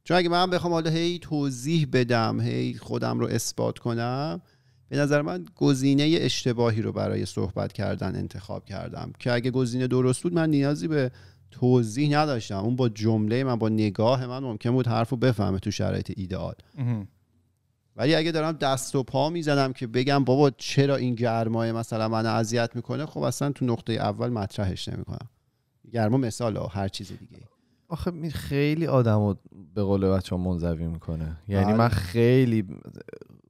چون اگه من بخوام حالا هی توضیح بدم هی خودم رو اثبات کنم به نظر من گزینه اشتباهی رو برای صحبت کردن انتخاب کردم که اگه گزینه درست بود من نیازی به توضیح نداشتم اون با جمله من با نگاه من ممکن بود حرف رو بفهمه تو شرایط ایدئال ولی اگه دارم دست و پا میزنم که بگم بابا چرا این گرمای مثلا من اذیت میکنه خب اصلا تو نقطه اول مطرحش نمیکنم گرما مثال هر چیز دیگه آخه خیلی آدم رو به قول بچه ها منظوی میکنه یعنی من آره. خیلی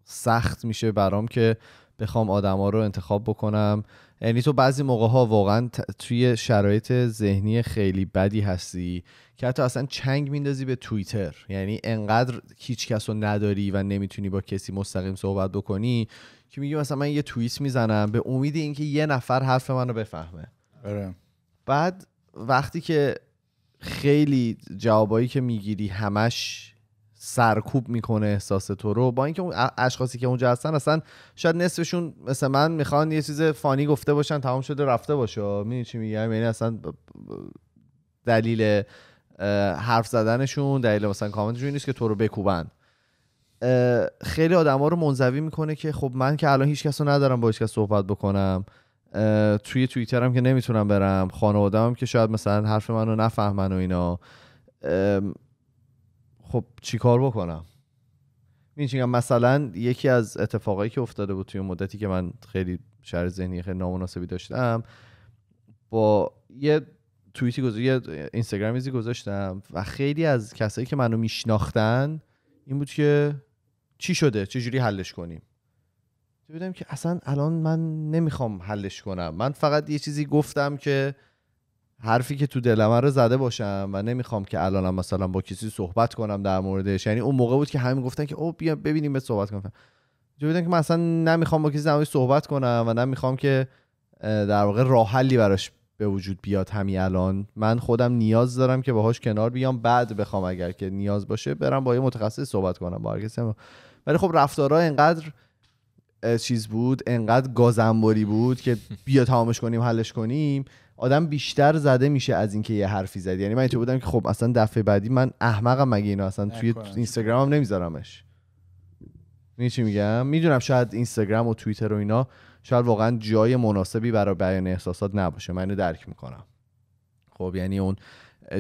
سخت میشه برام که بخوام ها رو انتخاب بکنم یعنی تو بعضی موقع ها واقعا توی شرایط ذهنی خیلی بدی هستی که حتی اصلا چنگ میندازی به توییتر یعنی انقدر هیچ کس رو نداری و نمیتونی با کسی مستقیم صحبت بکنی که میگی مثلا من یه توییت میزنم به امید اینکه یه نفر حرف من رو بفهمه آره. بعد وقتی که خیلی جوابایی که میگیری همش سرکوب میکنه احساس تو رو با اینکه اون اشخاصی که اونجا هستن اصلا شاید نصفشون مثل من میخوان یه چیز فانی گفته باشن تمام شده رفته باشه میدونی چی میگم یعنی اصلا دلیل حرف زدنشون دلیل مثلا کامنتشون نیست که تو رو بکوبن خیلی آدما رو منزوی میکنه که خب من که الان هیچ کس رو ندارم با هیچ کس صحبت بکنم توی توییتر هم که نمیتونم برم خانواده هم که شاید مثلا حرف منو نفهمن و اینا خب چیکار بکنم میگم مثلا یکی از اتفاقایی که افتاده بود توی مدتی که من خیلی شر ذهنی خیلی نامناسبی داشتم با یه توییتی گذاشتم یه اینستاگرامیزی گذاشتم و خیلی از کسایی که منو میشناختن این بود که چی شده چجوری جوری حلش کنیم بودم که اصلا الان من نمیخوام حلش کنم من فقط یه چیزی گفتم که حرفی که تو دلم رو زده باشم و نمیخوام که الانم مثلا با کسی صحبت کنم در موردش یعنی اون موقع بود که همین گفتن که او بیا ببینیم به صحبت کنم جو بودم که من اصلا نمیخوام با کسی در صحبت کنم و نمیخوام که در واقع راه حلی براش به وجود بیاد همین الان من خودم نیاز دارم که باهاش کنار بیام بعد بخوام اگر که نیاز باشه برم با یه متخصص صحبت کنم با ولی خب رفتارها اینقدر چیز بود انقدر گازنباری بود که بیا تمامش کنیم حلش کنیم آدم بیشتر زده میشه از اینکه یه حرفی زدی یعنی من تو بودم که خب اصلا دفعه بعدی من احمقم مگه اینو اصلا توی هم نمیذارمش میگم میدونم شاید اینستاگرام و توییتر و اینا شاید واقعا جای مناسبی برای بیان احساسات نباشه من درک میکنم خب یعنی اون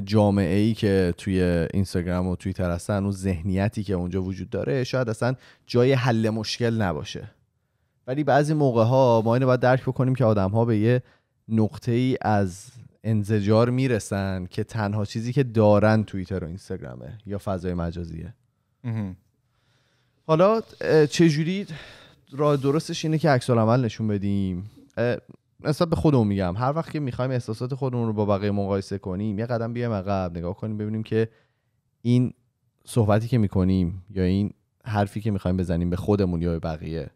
جامعه ای که توی اینستاگرام و توییتر هستن اون ذهنیتی که اونجا وجود داره شاید اصلا جای حل مشکل نباشه ولی بعضی موقع ها ما اینو باید درک بکنیم که آدم ها به یه نقطه ای از انزجار میرسن که تنها چیزی که دارن توییتر و اینستاگرامه یا فضای مجازیه حالا چجوری راه درستش اینه که عکس عمل نشون بدیم نسبت به خودمون میگم هر وقت که میخوایم احساسات خودمون رو با بقیه مقایسه کنیم یه قدم بیایم عقب نگاه کنیم ببینیم که این صحبتی که میکنیم یا این حرفی که میخوایم بزنیم به خودمون یا به بقیه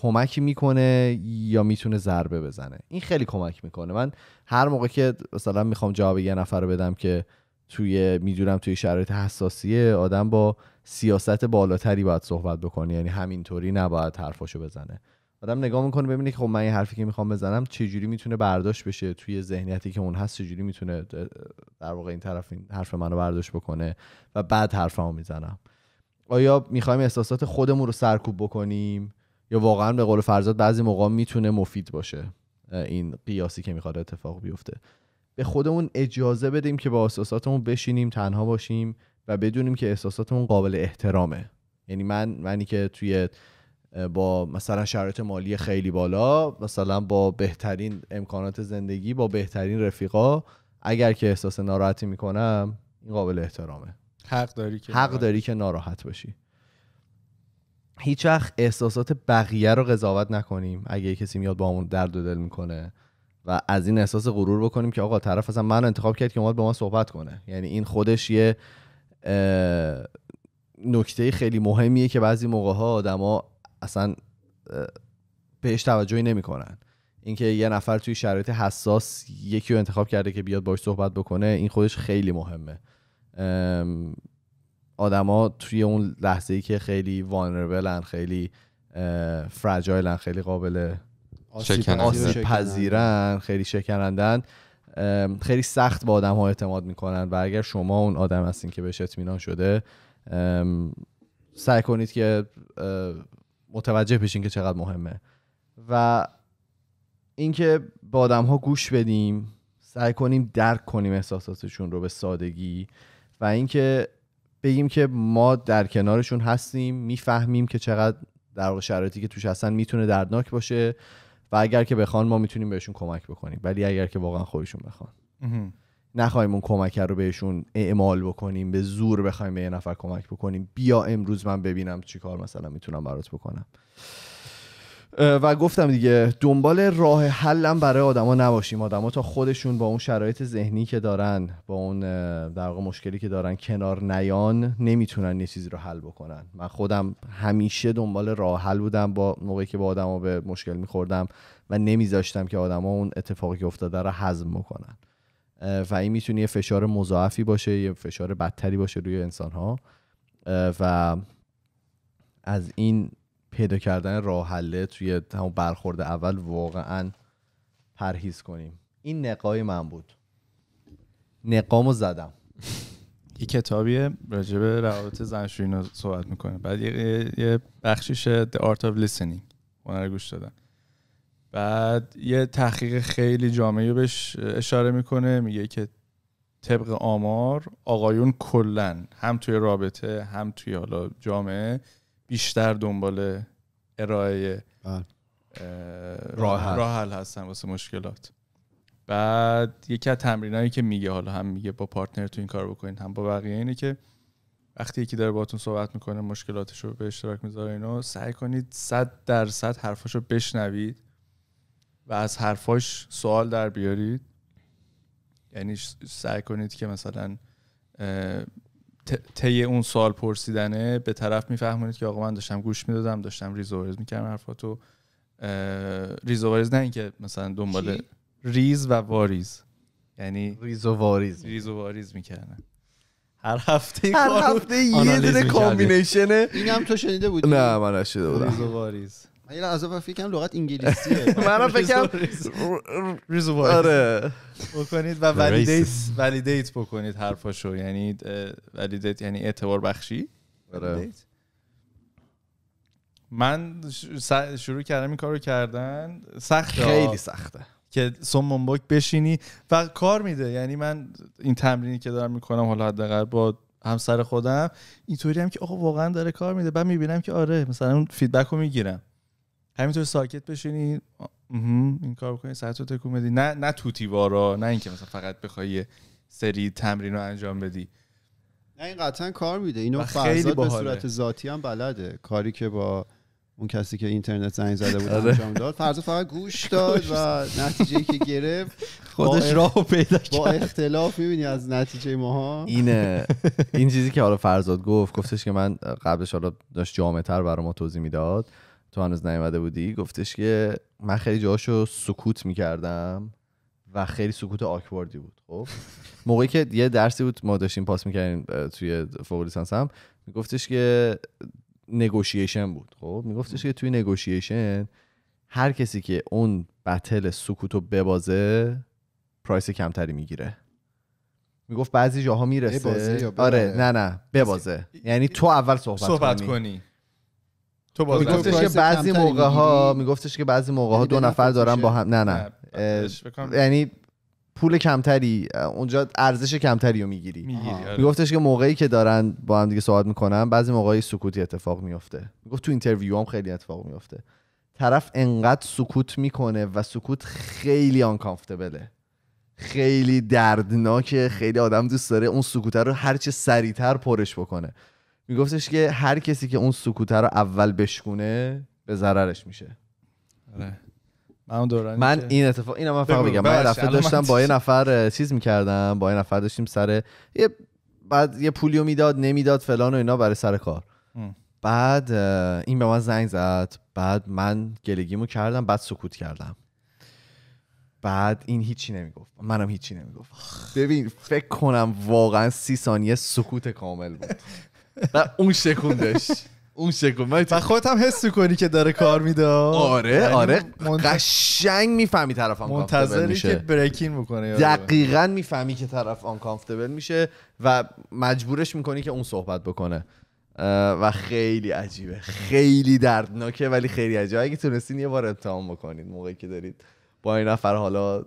کمک میکنه یا میتونه ضربه بزنه این خیلی کمک میکنه من هر موقع که مثلا میخوام جواب یه نفر رو بدم که توی میدونم توی شرایط حساسیه آدم با سیاست بالاتری باید صحبت بکنه یعنی همینطوری نباید حرفاشو بزنه آدم نگاه میکنه ببینه که خب من این حرفی که میخوام بزنم چجوری میتونه برداشت بشه توی ذهنیتی که اون هست چجوری میتونه در واقع این طرف حرف منو برداشت بکنه و بعد حرفمو میزنم آیا میخوایم احساسات خودمون رو سرکوب بکنیم یا واقعا به قول فرزاد بعضی موقع میتونه مفید باشه این قیاسی که میخواد اتفاق بیفته به خودمون اجازه بدیم که با احساساتمون بشینیم تنها باشیم و بدونیم که احساساتمون قابل احترامه یعنی من منی که توی با مثلا شرایط مالی خیلی بالا مثلا با بهترین امکانات زندگی با بهترین رفیقا اگر که احساس ناراحتی میکنم این قابل احترامه حق داری که حق داری که ناراحت باشی هیچ وقت احساسات بقیه رو قضاوت نکنیم اگه کسی میاد با همون درد و دل میکنه و از این احساس غرور بکنیم که آقا طرف اصلا من انتخاب کرد که اومد با ما صحبت کنه یعنی این خودش یه نکته خیلی مهمیه که بعضی موقع ها آدما اصلا بهش توجهی نمیکنن اینکه یه نفر توی شرایط حساس یکی رو انتخاب کرده که بیاد باش صحبت بکنه این خودش خیلی مهمه آدما توی اون لحظه ای که خیلی وانربلن خیلی فرجایلن خیلی قابل آسیب, خیلی شکنندن خیلی سخت با آدم ها اعتماد میکنن و اگر شما اون آدم هستین که بهش اطمینان شده سعی کنید که متوجه بشین که چقدر مهمه و اینکه به آدم ها گوش بدیم سعی کنیم درک کنیم احساساتشون رو به سادگی و اینکه بگیم که ما در کنارشون هستیم میفهمیم که چقدر در واقع شرایطی که توش هستن میتونه دردناک باشه و اگر که بخوان ما میتونیم بهشون کمک بکنیم ولی اگر که واقعا خودشون بخوان نخواهیم اون کمک رو بهشون اعمال بکنیم به زور بخوایم به یه نفر کمک بکنیم بیا امروز من ببینم چیکار مثلا میتونم برات بکنم و گفتم دیگه دنبال راه حلم برای آدما نباشیم آدما تا خودشون با اون شرایط ذهنی که دارن با اون در واقع مشکلی که دارن کنار نیان نمیتونن یه چیزی رو حل بکنن من خودم همیشه دنبال راه حل بودم با موقعی که با آدما به مشکل میخوردم و نمیذاشتم که آدما اون اتفاقی که افتاده رو هضم بکنن و این میتونه یه فشار مضاعفی باشه یه فشار بدتری باشه روی انسان ها و از این پیدا کردن راه توی همون برخورد اول واقعا پرهیز کنیم این نقای من بود نقامو زدم یه کتابیه راجع روابط روابط رو صحبت میکنه بعد یه, بخشیش The Art of Listening هنر گوش دادن بعد یه تحقیق خیلی جامعی بهش اشاره میکنه میگه که طبق آمار آقایون کلن هم توی رابطه هم توی حالا جامعه بیشتر دنبال ارائه بله. راه حل هستن واسه مشکلات بعد یکی از تمرینایی که میگه حالا هم میگه با پارتنر تو این کار بکنین هم با بقیه اینه که وقتی یکی داره باهاتون صحبت میکنه مشکلاتش رو به اشتراک میذاره اینو سعی کنید صد درصد حرفاش رو بشنوید و از حرفاش سوال در بیارید یعنی سعی کنید که مثلا طی اون سال پرسیدنه به طرف میفهمونید که آقا من داشتم گوش میدادم داشتم ریزورز میکردم حرفاتو ریزورز نه اینکه مثلا دنبال ریز و واریز یعنی ریز و واریز ریز و واریز میکردن هر هفته هر هفته یه دونه کامبینیشنه اینم تو شنیده بودی نه من نشیده بودم ریز و واریز من از کنم لغت انگلیسیه (laughs) منم فکرم آره بکنید و ولیدیت ولیدیت بکنید حرفاشو یعنی ولیدیت یعنی اعتبار بخشی آره. من شروع کردم این کارو کردن سخت خیلی سخته که باک بشینی و کار میده یعنی من این تمرینی که دارم میکنم حالا حداقل با همسر خودم اینطوری هم که آقا واقعا داره کار میده بعد میبینم که آره مثلا اون فیدبک رو میگیرم همینطور ساکت بشینی این کار بکنی ساعت رو تکون بدی نه نه توتیوارا نه اینکه مثلا فقط بخوای سری تمرین رو انجام بدی نه این قطعا کار میده اینو فرزاد به صورت ذاتی هم بلده کاری که با اون کسی که اینترنت زنگ زده بود آره. انجام داد فرزاد فقط گوش (laughs) داد و نتیجه که گرفت (laughs) خودش راهو پیدا کرد با اختلاف میبینی از نتیجه ماها اینه (laughs) این چیزی که حالا فرزاد گفت گفتش که من قبلش حالا داشت جامعتر برای ما توضیح میداد تو هنوز نیومده بودی گفتش که من خیلی رو سکوت میکردم و خیلی سکوت آکواردی بود خب (laughs) موقعی که یه درسی بود ما داشتیم پاس میکردیم توی فوق لیسانس هم میگفتش که نگوشیشن بود خب میگفتش که توی نگوشیشن هر کسی که اون بتل سکوتو ببازه پرایس کمتری میگیره میگفت بعضی جاها میرسه آره نه نه ببازه یعنی تو اول صحبت, صحبت کنی. تو میگفتش که بعضی موقع ها میگفتش که بعضی موقع ها دو نفر خب دارن با هم نه نه یعنی پول کمتری اونجا ارزش کمتری رو میگیری میگفتش آره. که موقعی که دارن با هم دیگه صحبت میکنن بعضی موقعی سکوتی اتفاق میفته میگفت تو اینترویو هم خیلی اتفاق میفته طرف انقدر سکوت میکنه و سکوت خیلی آنکامفتبله خیلی دردناکه خیلی آدم دوست داره اون سکوت رو هرچه سریعتر پرش بکنه میگفتش که هر کسی که اون سکوته رو اول بشکونه به ضررش میشه آره. من, من این اتفاق اینا من فقط بگم من رفته داشتم با یه نفر چیز میکردم با یه نفر داشتیم سر یه بعد یه پولیو میداد نمیداد فلان و اینا برای سر کار بعد این به من زنگ زد بعد من گلگیمو کردم بعد سکوت کردم بعد این هیچی نمیگفت منم هیچی نمیگفت ببین فکر کنم واقعا سی ثانیه سکوت کامل بود (laughs) و اون شکوندش اون شکوندش و خودت هم حس کنی که داره کار میده آره یعنی آره قشنگ میفهمی طرف منتظری میشه که بریکین بکنه دقیقا میفهمی که طرف آن کامفتبل میشه و مجبورش میکنی که اون صحبت بکنه و خیلی عجیبه خیلی دردناکه ولی خیلی عجیبه اگه تونستین یه بار امتحان بکنید موقعی که دارید با این نفر حالا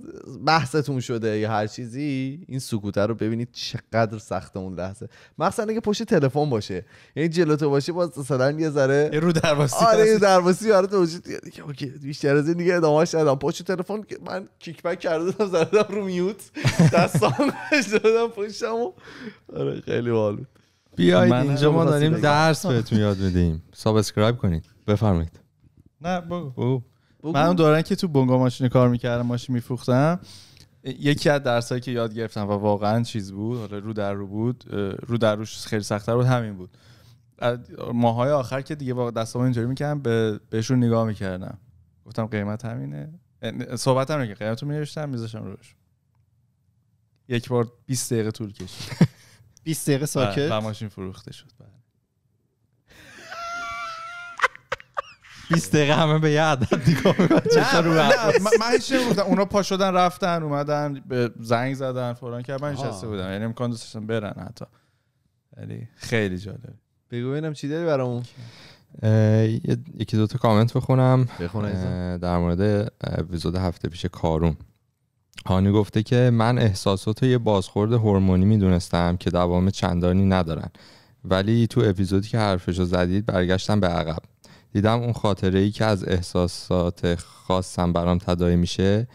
بحثتون شده یا هر چیزی این سکوته رو ببینید چقدر سخته اون لحظه مخصوصا اگه پشت تلفن باشه یعنی جلوتو باشه باز مثلا یه ذره رو درواسی آره درواسی آره دیگه اوکی بیشتر از این دیگه ادامهش ندام پشت تلفن من کیک بک کردم زدم رو میوت دستام شدم پشتم آره خیلی بود بیاید اینجا ما داریم درس بهتون یاد میدیم سابسکرایب کنید بفرمایید نه بگو من اون دوران که تو بنگا ماشین کار میکردم ماشین میفروختم یکی از درسایی که یاد گرفتم و واقعا چیز بود حالا رو در رو بود رو در روش خیلی سختتر بود همین بود ماهای آخر که دیگه واقعا دستام اینجوری میکردم به بهشون نگاه میکردم گفتم قیمت همینه صحبت هم که قیمت رو میرشتم میذاشم روش یک بار 20 دقیقه طول کشید 20 دقیقه ساکت آره، و ماشین فروخته شد 20 دقیقه همه به یه عدد دیگاه من هیچ اونا پا شدن رفتن اومدن به زنگ زدن فلان که من نشسته بودم یعنی امکان داشتن برن حتی ولی یعنی خیلی جالب بگو ببینم چی داری برامون یکی دو کامنت بخونم در مورد اپیزود هفته پیش کارون هانی گفته که من احساسات یه بازخورد هورمونی میدونستم که دوام چندانی ندارن ولی تو اپیزودی که حرفشو زدید برگشتم به عقب دیدم اون خاطره ای که از احساسات خاصم برام تداعی میشه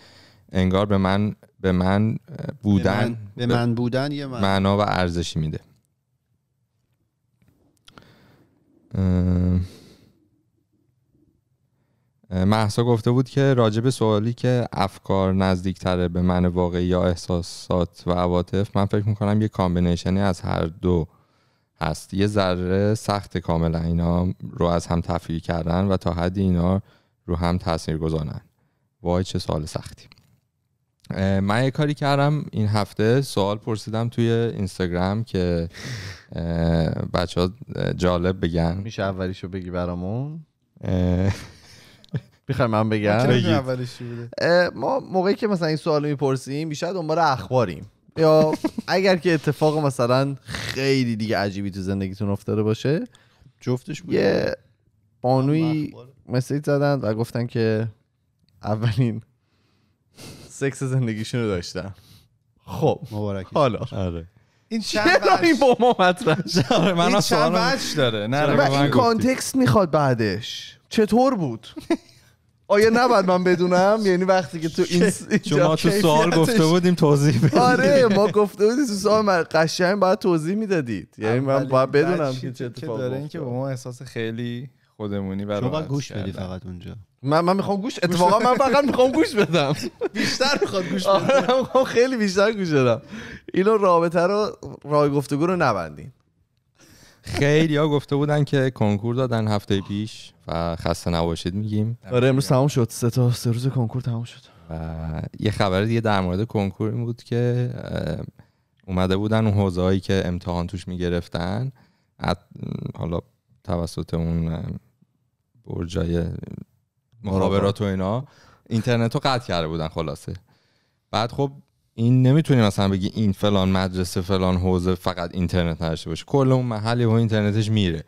انگار به من به من بودن به من, بودن یه معنا و ارزشی میده محسا گفته بود که راجب سوالی که افکار نزدیکتره به من واقعی یا احساسات و عواطف من فکر میکنم یه کامبینیشنی از هر دو هست یه ذره سخت کاملا اینا رو از هم تفریق کردن و تا حدی اینا رو هم تاثیر گذارن وای چه سال سختی من یه کاری کردم این هفته سوال پرسیدم توی اینستاگرام که بچه ها جالب بگن میشه اولیشو بگی برامون میخوای من بگم ما موقعی که مثلا این سوال میپرسیم بیشتر دنبال اخباریم یا اگر که اتفاق مثلا خیلی دیگه عجیبی تو زندگیتون افتاده باشه جفتش بود یه بانوی مسیج زدن و گفتن که اولین سکس زندگیشون رو داشتن خب مبارک حالا آره. این (laughs) چند این با ما من (laughs) داره نه این کانتکست میخواد بعدش چطور بود (laughs) آیا نباید من بدونم یعنی وقتی که تو این شما تو سوال گفته بودیم توضیح بدید آره ما گفته بودیم تو سوال من قشنگ باید توضیح میدادید یعنی من باید بدونم که چه اتفاقی داره اینکه به ما احساس خیلی خودمونی برای شما گوش بدید فقط اونجا من من میخوام گوش اتفاقا من فقط میخوام گوش بدم بیشتر میخواد گوش آره، بدم خیلی بیشتر گوش بدم اینو رابطه رو رای گفتگو رو نبندین خیلی ها گفته بودن که کنکور دادن هفته پیش و خسته نباشید میگیم آره امروز تموم شد سه تا سه روز کنکور تموم شد و یه خبر دیگه در مورد کنکور این بود که اومده بودن اون حوزه هایی که امتحان توش میگرفتن حالا توسط اون برجای مخابرات و اینا اینترنت رو قطع کرده بودن خلاصه بعد خب این نمیتونی مثلا بگی این فلان مدرسه فلان حوزه فقط اینترنت نداشته باشه کل اون محلی و اینترنتش میره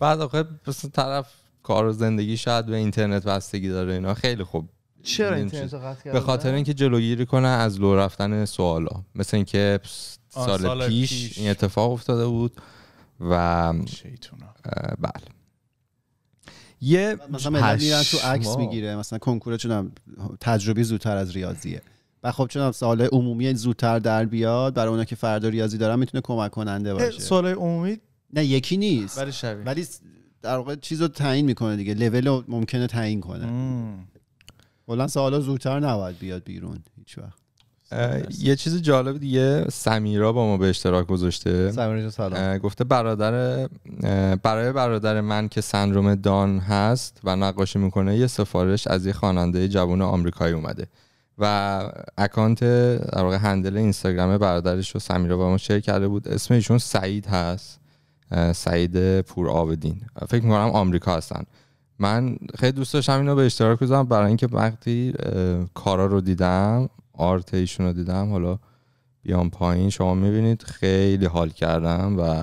بعد آخه طرف کار و زندگی شاید به اینترنت بستگی داره اینا خیلی خوب چرا اینترنت قطع به خاطر اینکه جلوگیری کنه از لو رفتن سوالا مثل اینکه سال, سال پیش, این اتفاق افتاده بود و بله یه مثلا میرن تو عکس میگیره مثلا کنکور تجربی زودتر از ریاضیه خب چون سوال عمومی زودتر در بیاد برای اونا که فردا ریاضی دارن میتونه کمک کننده باشه سوال عمومی نه یکی نیست ولی شبیه. ولی در واقع چیزو رو تعیین میکنه دیگه لول رو ممکنه تعیین کنه کلا سوالا زودتر نباید بیاد بیرون هیچ وقت یه چیز جالب دیگه سمیرا با ما به اشتراک گذاشته سمیرا سلام گفته برادر برای برادر من که سندروم دان هست و نقاشی میکنه یه سفارش از یه خواننده جوان آمریکایی اومده و اکانت در واقع هندل اینستاگرام برادرش رو سمیرا با ما شیر کرده بود اسم ایشون سعید هست سعید پور آبدین فکر میکنم آمریکا هستن من خیلی دوست داشتم اینو به اشتراک بذارم برای اینکه وقتی کارا رو دیدم آرت ایشون رو دیدم حالا بیام پایین شما میبینید خیلی حال کردم و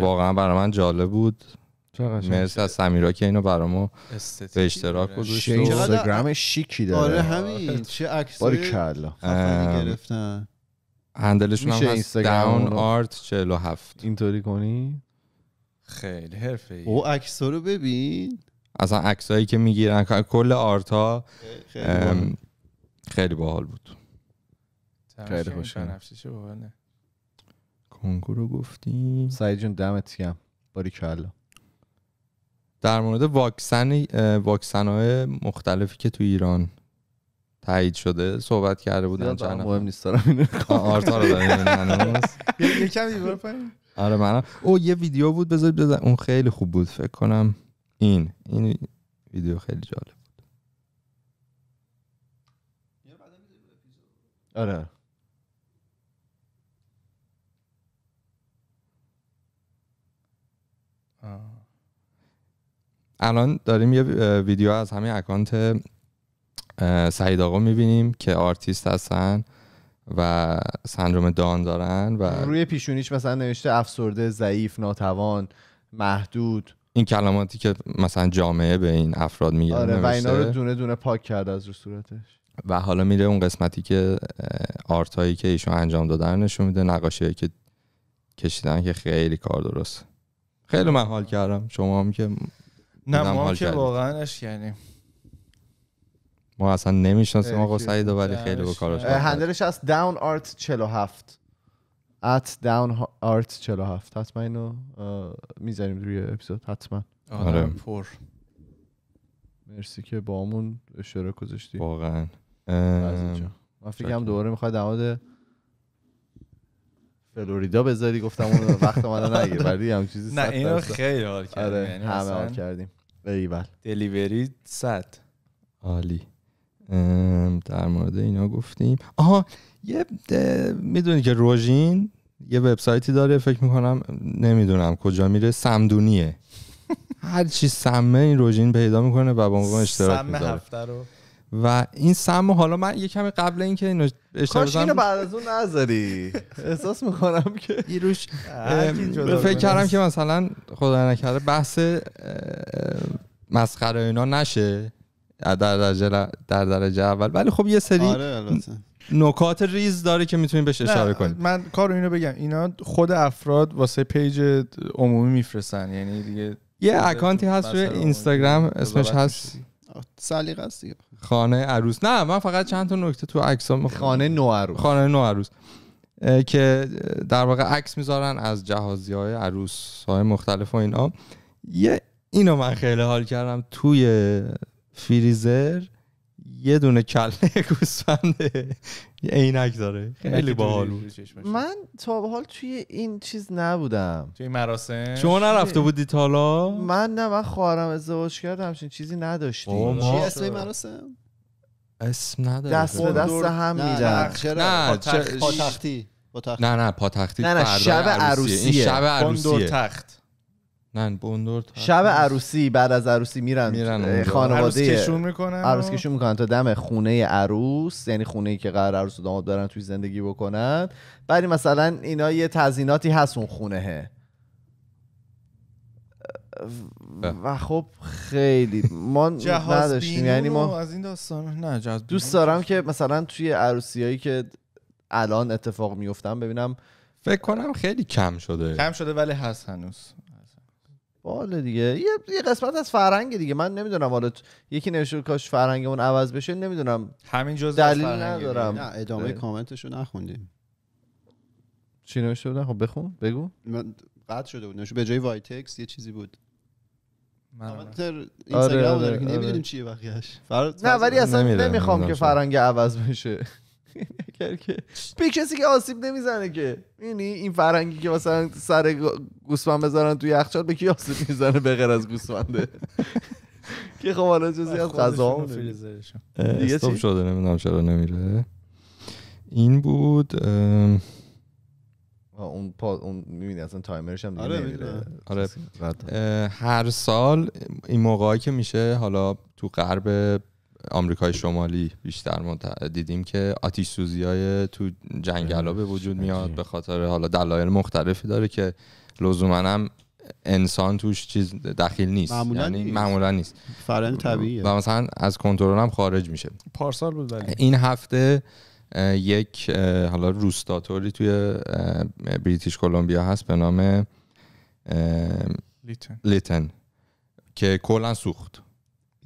واقعا برای من جالب بود مرسی از سمیرا که اینو برامو به اشتراک گذاشت اینستاگرام شیکی داره آره همین آره. چه عکسای کلا گرفتن هندلشون هم هست داون آرت 47 اینطوری کنی خیلی حرفه‌ای او عکس‌ها رو ببین اصلا عکسایی که میگیرن کل آرت ها خیلی باحال بود خیلی خوشم کنکور رو گفتیم سعید جون دمت گرم باری کلا در مورد واکسن واکسن های مختلفی که تو ایران تایید شده صحبت کرده بودن چند مهم نیست دارم اینو آرتا رو داریم یکم آره من او یه ویدیو بود بذارید بذار اون خیلی خوب بود فکر کنم این این ویدیو خیلی جالب بود آره الان داریم یه ویدیو از همین اکانت سعید آقا میبینیم که آرتیست هستن و سندروم دان دارن و روی پیشونیش مثلا نوشته افسرده ضعیف ناتوان محدود این کلماتی که مثلا جامعه به این افراد میگه آره و اینا رو دونه دونه پاک کرده از رو صورتش و حالا میره اون قسمتی که آرت هایی که ایشون انجام دادن نشون میده نقاشی که کشیدن که خیلی کار درست خیلی من کردم شما هم که نه ما که واقعا اشکنیم ما اصلا نمیشناسیم آقا سعید ولی خیلی با کارش هندلش از داون آرت 47 ات داون آرت 47 حتما اینو میذاریم روی اپیزود حتما آره پر مرسی که با همون اشاره گذاشتی واقعا من هم دوباره میخواد در فلوریدا بذاری گفتم اون وقت من نگیر بردی هم چیزی نه اینو خیلی حال کردیم آره یعنی همه حال کردیم ایول دلیوری صد عالی در مورد اینا گفتیم آها یه میدونی که روژین یه وبسایتی داره فکر میکنم نمیدونم کجا میره سمدونیه (laughs) هر چی سمه این روژین پیدا میکنه و با اشتراک سمه هفته رو و این سمو حالا من یه کمی قبل اینکه اینو کاش اینو بعد از اون نذاری احساس میکنم که ایروش فکر کردم که مثلا خدا نکرده بحث مسخره اینا نشه در درجه در اول ولی خب یه سری آره، نکات ریز داره که میتونیم بهش اشاره کنیم من کارو اینو بگم اینا خود افراد واسه پیج عمومی میفرستن یعنی دیگه یه اکانتی هست روی اینستاگرام اسمش هست سلیقه است خانه عروس نه من فقط چند تا نکته تو عکس ها خانه نو عروس خانه نو عروس که در واقع عکس میذارن از جهازی های عروس های مختلف و اینا یه اینو من خیلی حال کردم توی فریزر یه دونه کله (laughs) گوسفند عینک داره خیلی باحال بود من تا به حال توی این چیز نبودم توی مراسم شما نرفته بودی تا حالا من نه من خواهرم ازدواج کرد همچین چیزی نداشتیم چی اسم مراسم اسم نداره دست به دست هم میدن نه نه نه پاتختی نه نه شب عروسیه این شب عروسیه تخت شب عروسی بعد از عروسی میرن, میرن خانواده عروس کشون میکنن عروس کشون میکنن تا دم خونه عروس یعنی خونه ای که قرار عروس و داماد برن توی زندگی بکنن بعد مثلا اینا یه تزیناتی هست اون خونه و خب خیلی ما (laughs) نداشتیم یعنی ما از این داستان نه دوست دارم که مثلا توی هایی که الان اتفاق میفتم ببینم فکر کنم خیلی کم شده کم شده ولی هست هنوز بالا دیگه یه،, یه قسمت از فرنگ دیگه من نمیدونم حالا یکی نوشته کاش فرهنگمون عوض بشه نمیدونم همین دلیل ندارم نه ادامه کامنتشو نخوندیم چی نوشته بودن خب بخون بگو من قطع شده بود به جای تکس یه چیزی بود من آره، اینستاگرام آره، آره، چیه نه ولی اصلا نمیخوام که فرهنگ عوض بشه که به کسی که آسیب نمیزنه که یعنی این فرنگی که مثلا سر گوسفند بذارن توی یخچال به کی آسیب میزنه به غیر از گوسفنده (laughs) که خب حالا جزی از غذا دیگه شده نمیدونم چرا نمیره این بود اون پا اون میبینی اصلا تایمرش هم دیگه آره, آره. آره. خب، هر سال این موقعی که میشه حالا تو غرب آمریکای شمالی بیشتر دیدیم که آتیش سوزی های تو جنگلا به وجود میاد به خاطر حالا دلایل مختلفی داره که لزوما هم انسان توش چیز دخیل نیست معمولا یعنی نیست, معمولا نیست. طبیعیه و مثلا از کنترل هم خارج میشه پارسال بود این هفته یک حالا روستاتوری توی بریتیش کلمبیا هست به نام لیتن. لیتن که کلا سوخت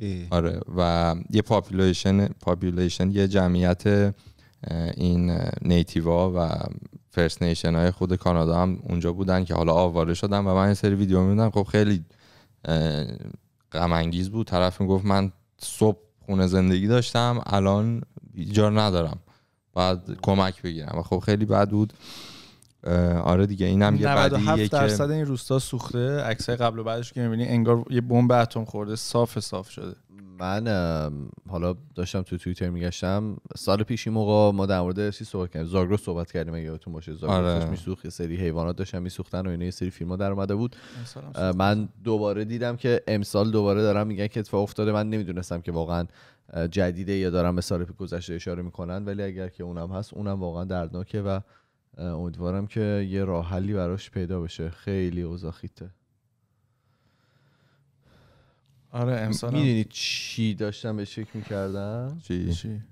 ای. آره و یه پاپولیشن پاپولیشن یه جمعیت این نیتیوا و فرست نیشن های خود کانادا هم اونجا بودن که حالا آواره شدن و من یه سری ویدیو میدم خب خیلی غم انگیز بود طرف میگفت من صبح خونه زندگی داشتم الان جا ندارم باید کمک بگیرم و خب خیلی بد بود آره دیگه اینم یه بدیه درصد این روستا سوخته عکسای قبل و بعدش که می‌بینی انگار یه بمب اتم خورده صاف صاف شده من حالا داشتم تو توییتر میگشتم سال پیش این موقع ما در مورد سی صحبت کردیم زاگرو صحبت کردیم اگه یادتون باشه زاگرو آره. میسوخت سری حیوانات داشتن میسوختن و اینا سری فیلم‌ها در اومده بود من دوباره دیدم که امسال دوباره دارم میگن که اتفاق افتاده من نمیدونستم که واقعا جدیده یا دارم به سال گذشته اشاره میکنن ولی اگر که اونم هست اونم واقعا دردناکه و امیدوارم که یه راه حلی براش پیدا بشه خیلی اوضاع آره امسال میدونی چی داشتم به شک میکردم چی؟ چی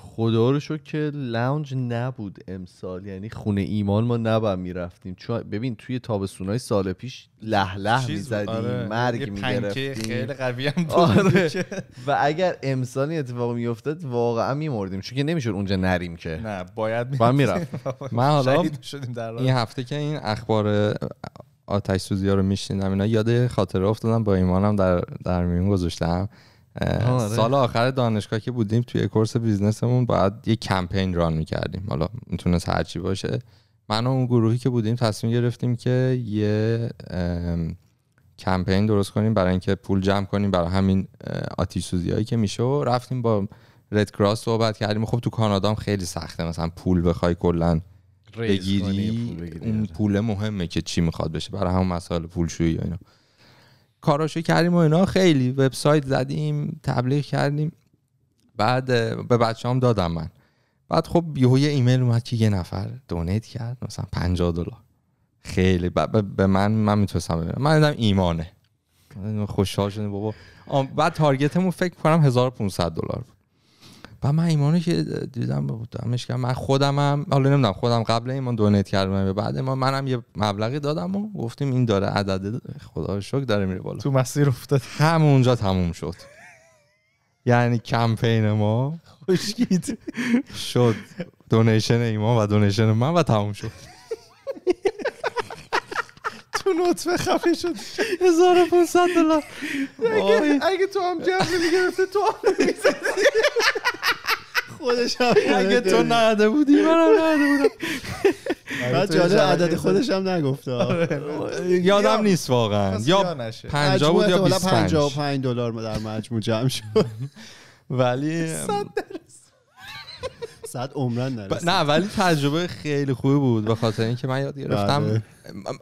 خدا رو شد که لونج نبود امسال یعنی خونه ایمان ما نباید میرفتیم چون ببین توی تابستونای سال پیش له له میزدیم آره. مرگ میگرفتیم خیلی قوی هم آره. (laughs) و اگر امسال این اتفاق میافتاد واقعا میمردیم چون که نمیشد اونجا نریم که نه باید میرفت من (laughs) حالا این هفته که این اخبار آتش سوزی ها رو میشنیدم اینا یاد خاطره افتادم با ایمانم در در میون گذاشتم آره. سال آخر دانشگاه که بودیم توی کورس بیزنسمون باید یه کمپین ران میکردیم حالا میتونست هرچی باشه من و اون گروهی که بودیم تصمیم گرفتیم که یه کمپین درست کنیم برای اینکه پول جمع کنیم برای همین آتیش هایی که میشه و رفتیم با رد کراس صحبت کردیم خب تو کانادا هم خیلی سخته مثلا پول بخوای کلا بگیری, اون آره. پول مهمه که چی میخواد بشه برای همون مسائل پولشویی و اینا کاراشو کردیم و اینا خیلی وبسایت زدیم تبلیغ کردیم بعد به بچه هم دادم من بعد خب یهو یه ایمیل اومد که یه نفر دونیت کرد مثلا 50 دلار خیلی به من من میتونستم ببینم من دیدم ایمانه خوشحال شدیم بابا بعد تارگتمون فکر کنم 1500 دلار بود و من ایمانو که دیدم دمش کردم من خودم هم حالا نمیدونم خودم قبل ایمان دونیت کردم به بعد ما منم یه مبلغی دادم و گفتیم این داره عدد خدا شکر داره میره بالا تو مسیر افتاد همونجا تموم شد یعنی کمپین ما خوشگید شد دونیشن ایمان و دونیشن من و تموم شد تو نطفه خفه شد 1500 دلار اگه تو هم جمعه میگرفته تو هم میزدی خودش (laughs) اگه تو نهده بودی منم نهده بودم (laughs) بعد جالب عدد خودش هم نگفته آره. آره. یادم نیست واقعا یا پنجا بود یا بیس و پنج دلار در مجموع جمع شد (laughs) ولی صد عمرن نرسید نه ولی تجربه خیلی خوب بود به خاطر اینکه من یاد بله. گرفتم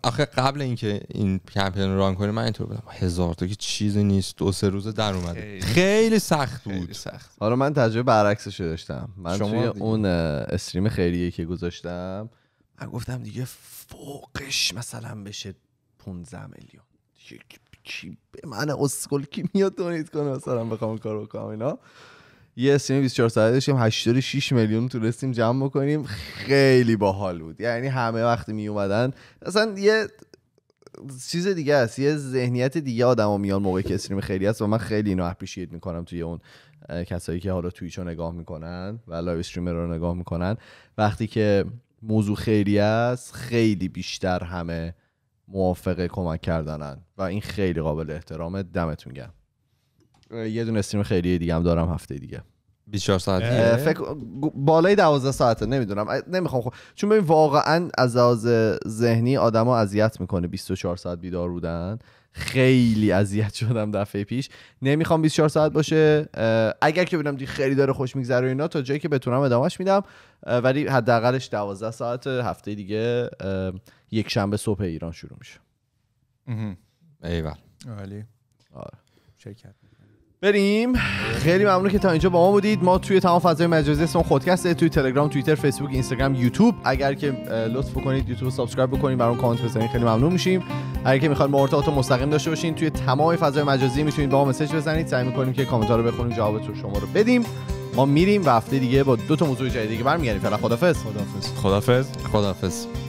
آخه قبل اینکه این کمپین ران کنیم من اینطور بودم هزار تا که چیزی نیست دو سه روز در اومده خیلی, سخت بود سخت حالا من تجربه برعکسش داشتم من توی اون استریم خیریه که گذاشتم من گفتم دیگه فوقش مثلا بشه 15 میلیون کی به من اسکل کی میاد دونیت کنه مثلا بخوام کارو کنم اینا یه استریم 24 ساعته داشتیم 86 میلیون تونستیم جمع بکنیم خیلی باحال بود یعنی همه وقتی می اومدن اصلا یه چیز دیگه است یه ذهنیت دیگه آدما میان موقع که استریم خیلی است و من خیلی اینو اپریشیت میکنم توی اون کسایی که حالا تویچ رو نگاه میکنن و لایو استریمر رو نگاه میکنن وقتی که موضوع خیلی است خیلی بیشتر همه موافقه کمک کردنن و این خیلی قابل احترامه دمتون گرم یه دونه استریم خیلی دیگه هم دارم هفته دیگه 24 ساعت فکر بالای 12 ساعته نمیدونم نمیخوام خو... خب، چون ببین واقعا از لحاظ ذهنی آدمو اذیت میکنه 24 ساعت بیدار بودن خیلی اذیت شدم دفعه پیش نمیخوام 24 ساعت باشه اگر که ببینم دیگه خیلی داره خوش میگذره اینا تا جایی که بتونم ادامهش میدم ولی حداقلش 12 ساعت هفته دیگه یک شنبه صبح ایران شروع میشه ایول عالی آره شرکت بریم خیلی ممنون که تا اینجا با ما بودید ما توی تمام فضای مجازی اسم خودکست توی تلگرام توییتر فیسبوک اینستاگرام یوتیوب اگر که لطف کنید یوتیوب سابسکرایب بکنید برام کامنت بزنید خیلی ممنون میشیم اگر که میخواید ارتباط مستقیم داشته باشین توی تمام فضای مجازی میتونید با ما مسج بزنید سعی میکنیم که کامنت ها رو بخونیم جوابتون شما رو بدیم ما میریم و هفته دیگه با دو تا موضوع جدید دیگه برمیگردیم فعلا خدافظ خدافظ خدافظ خدافظ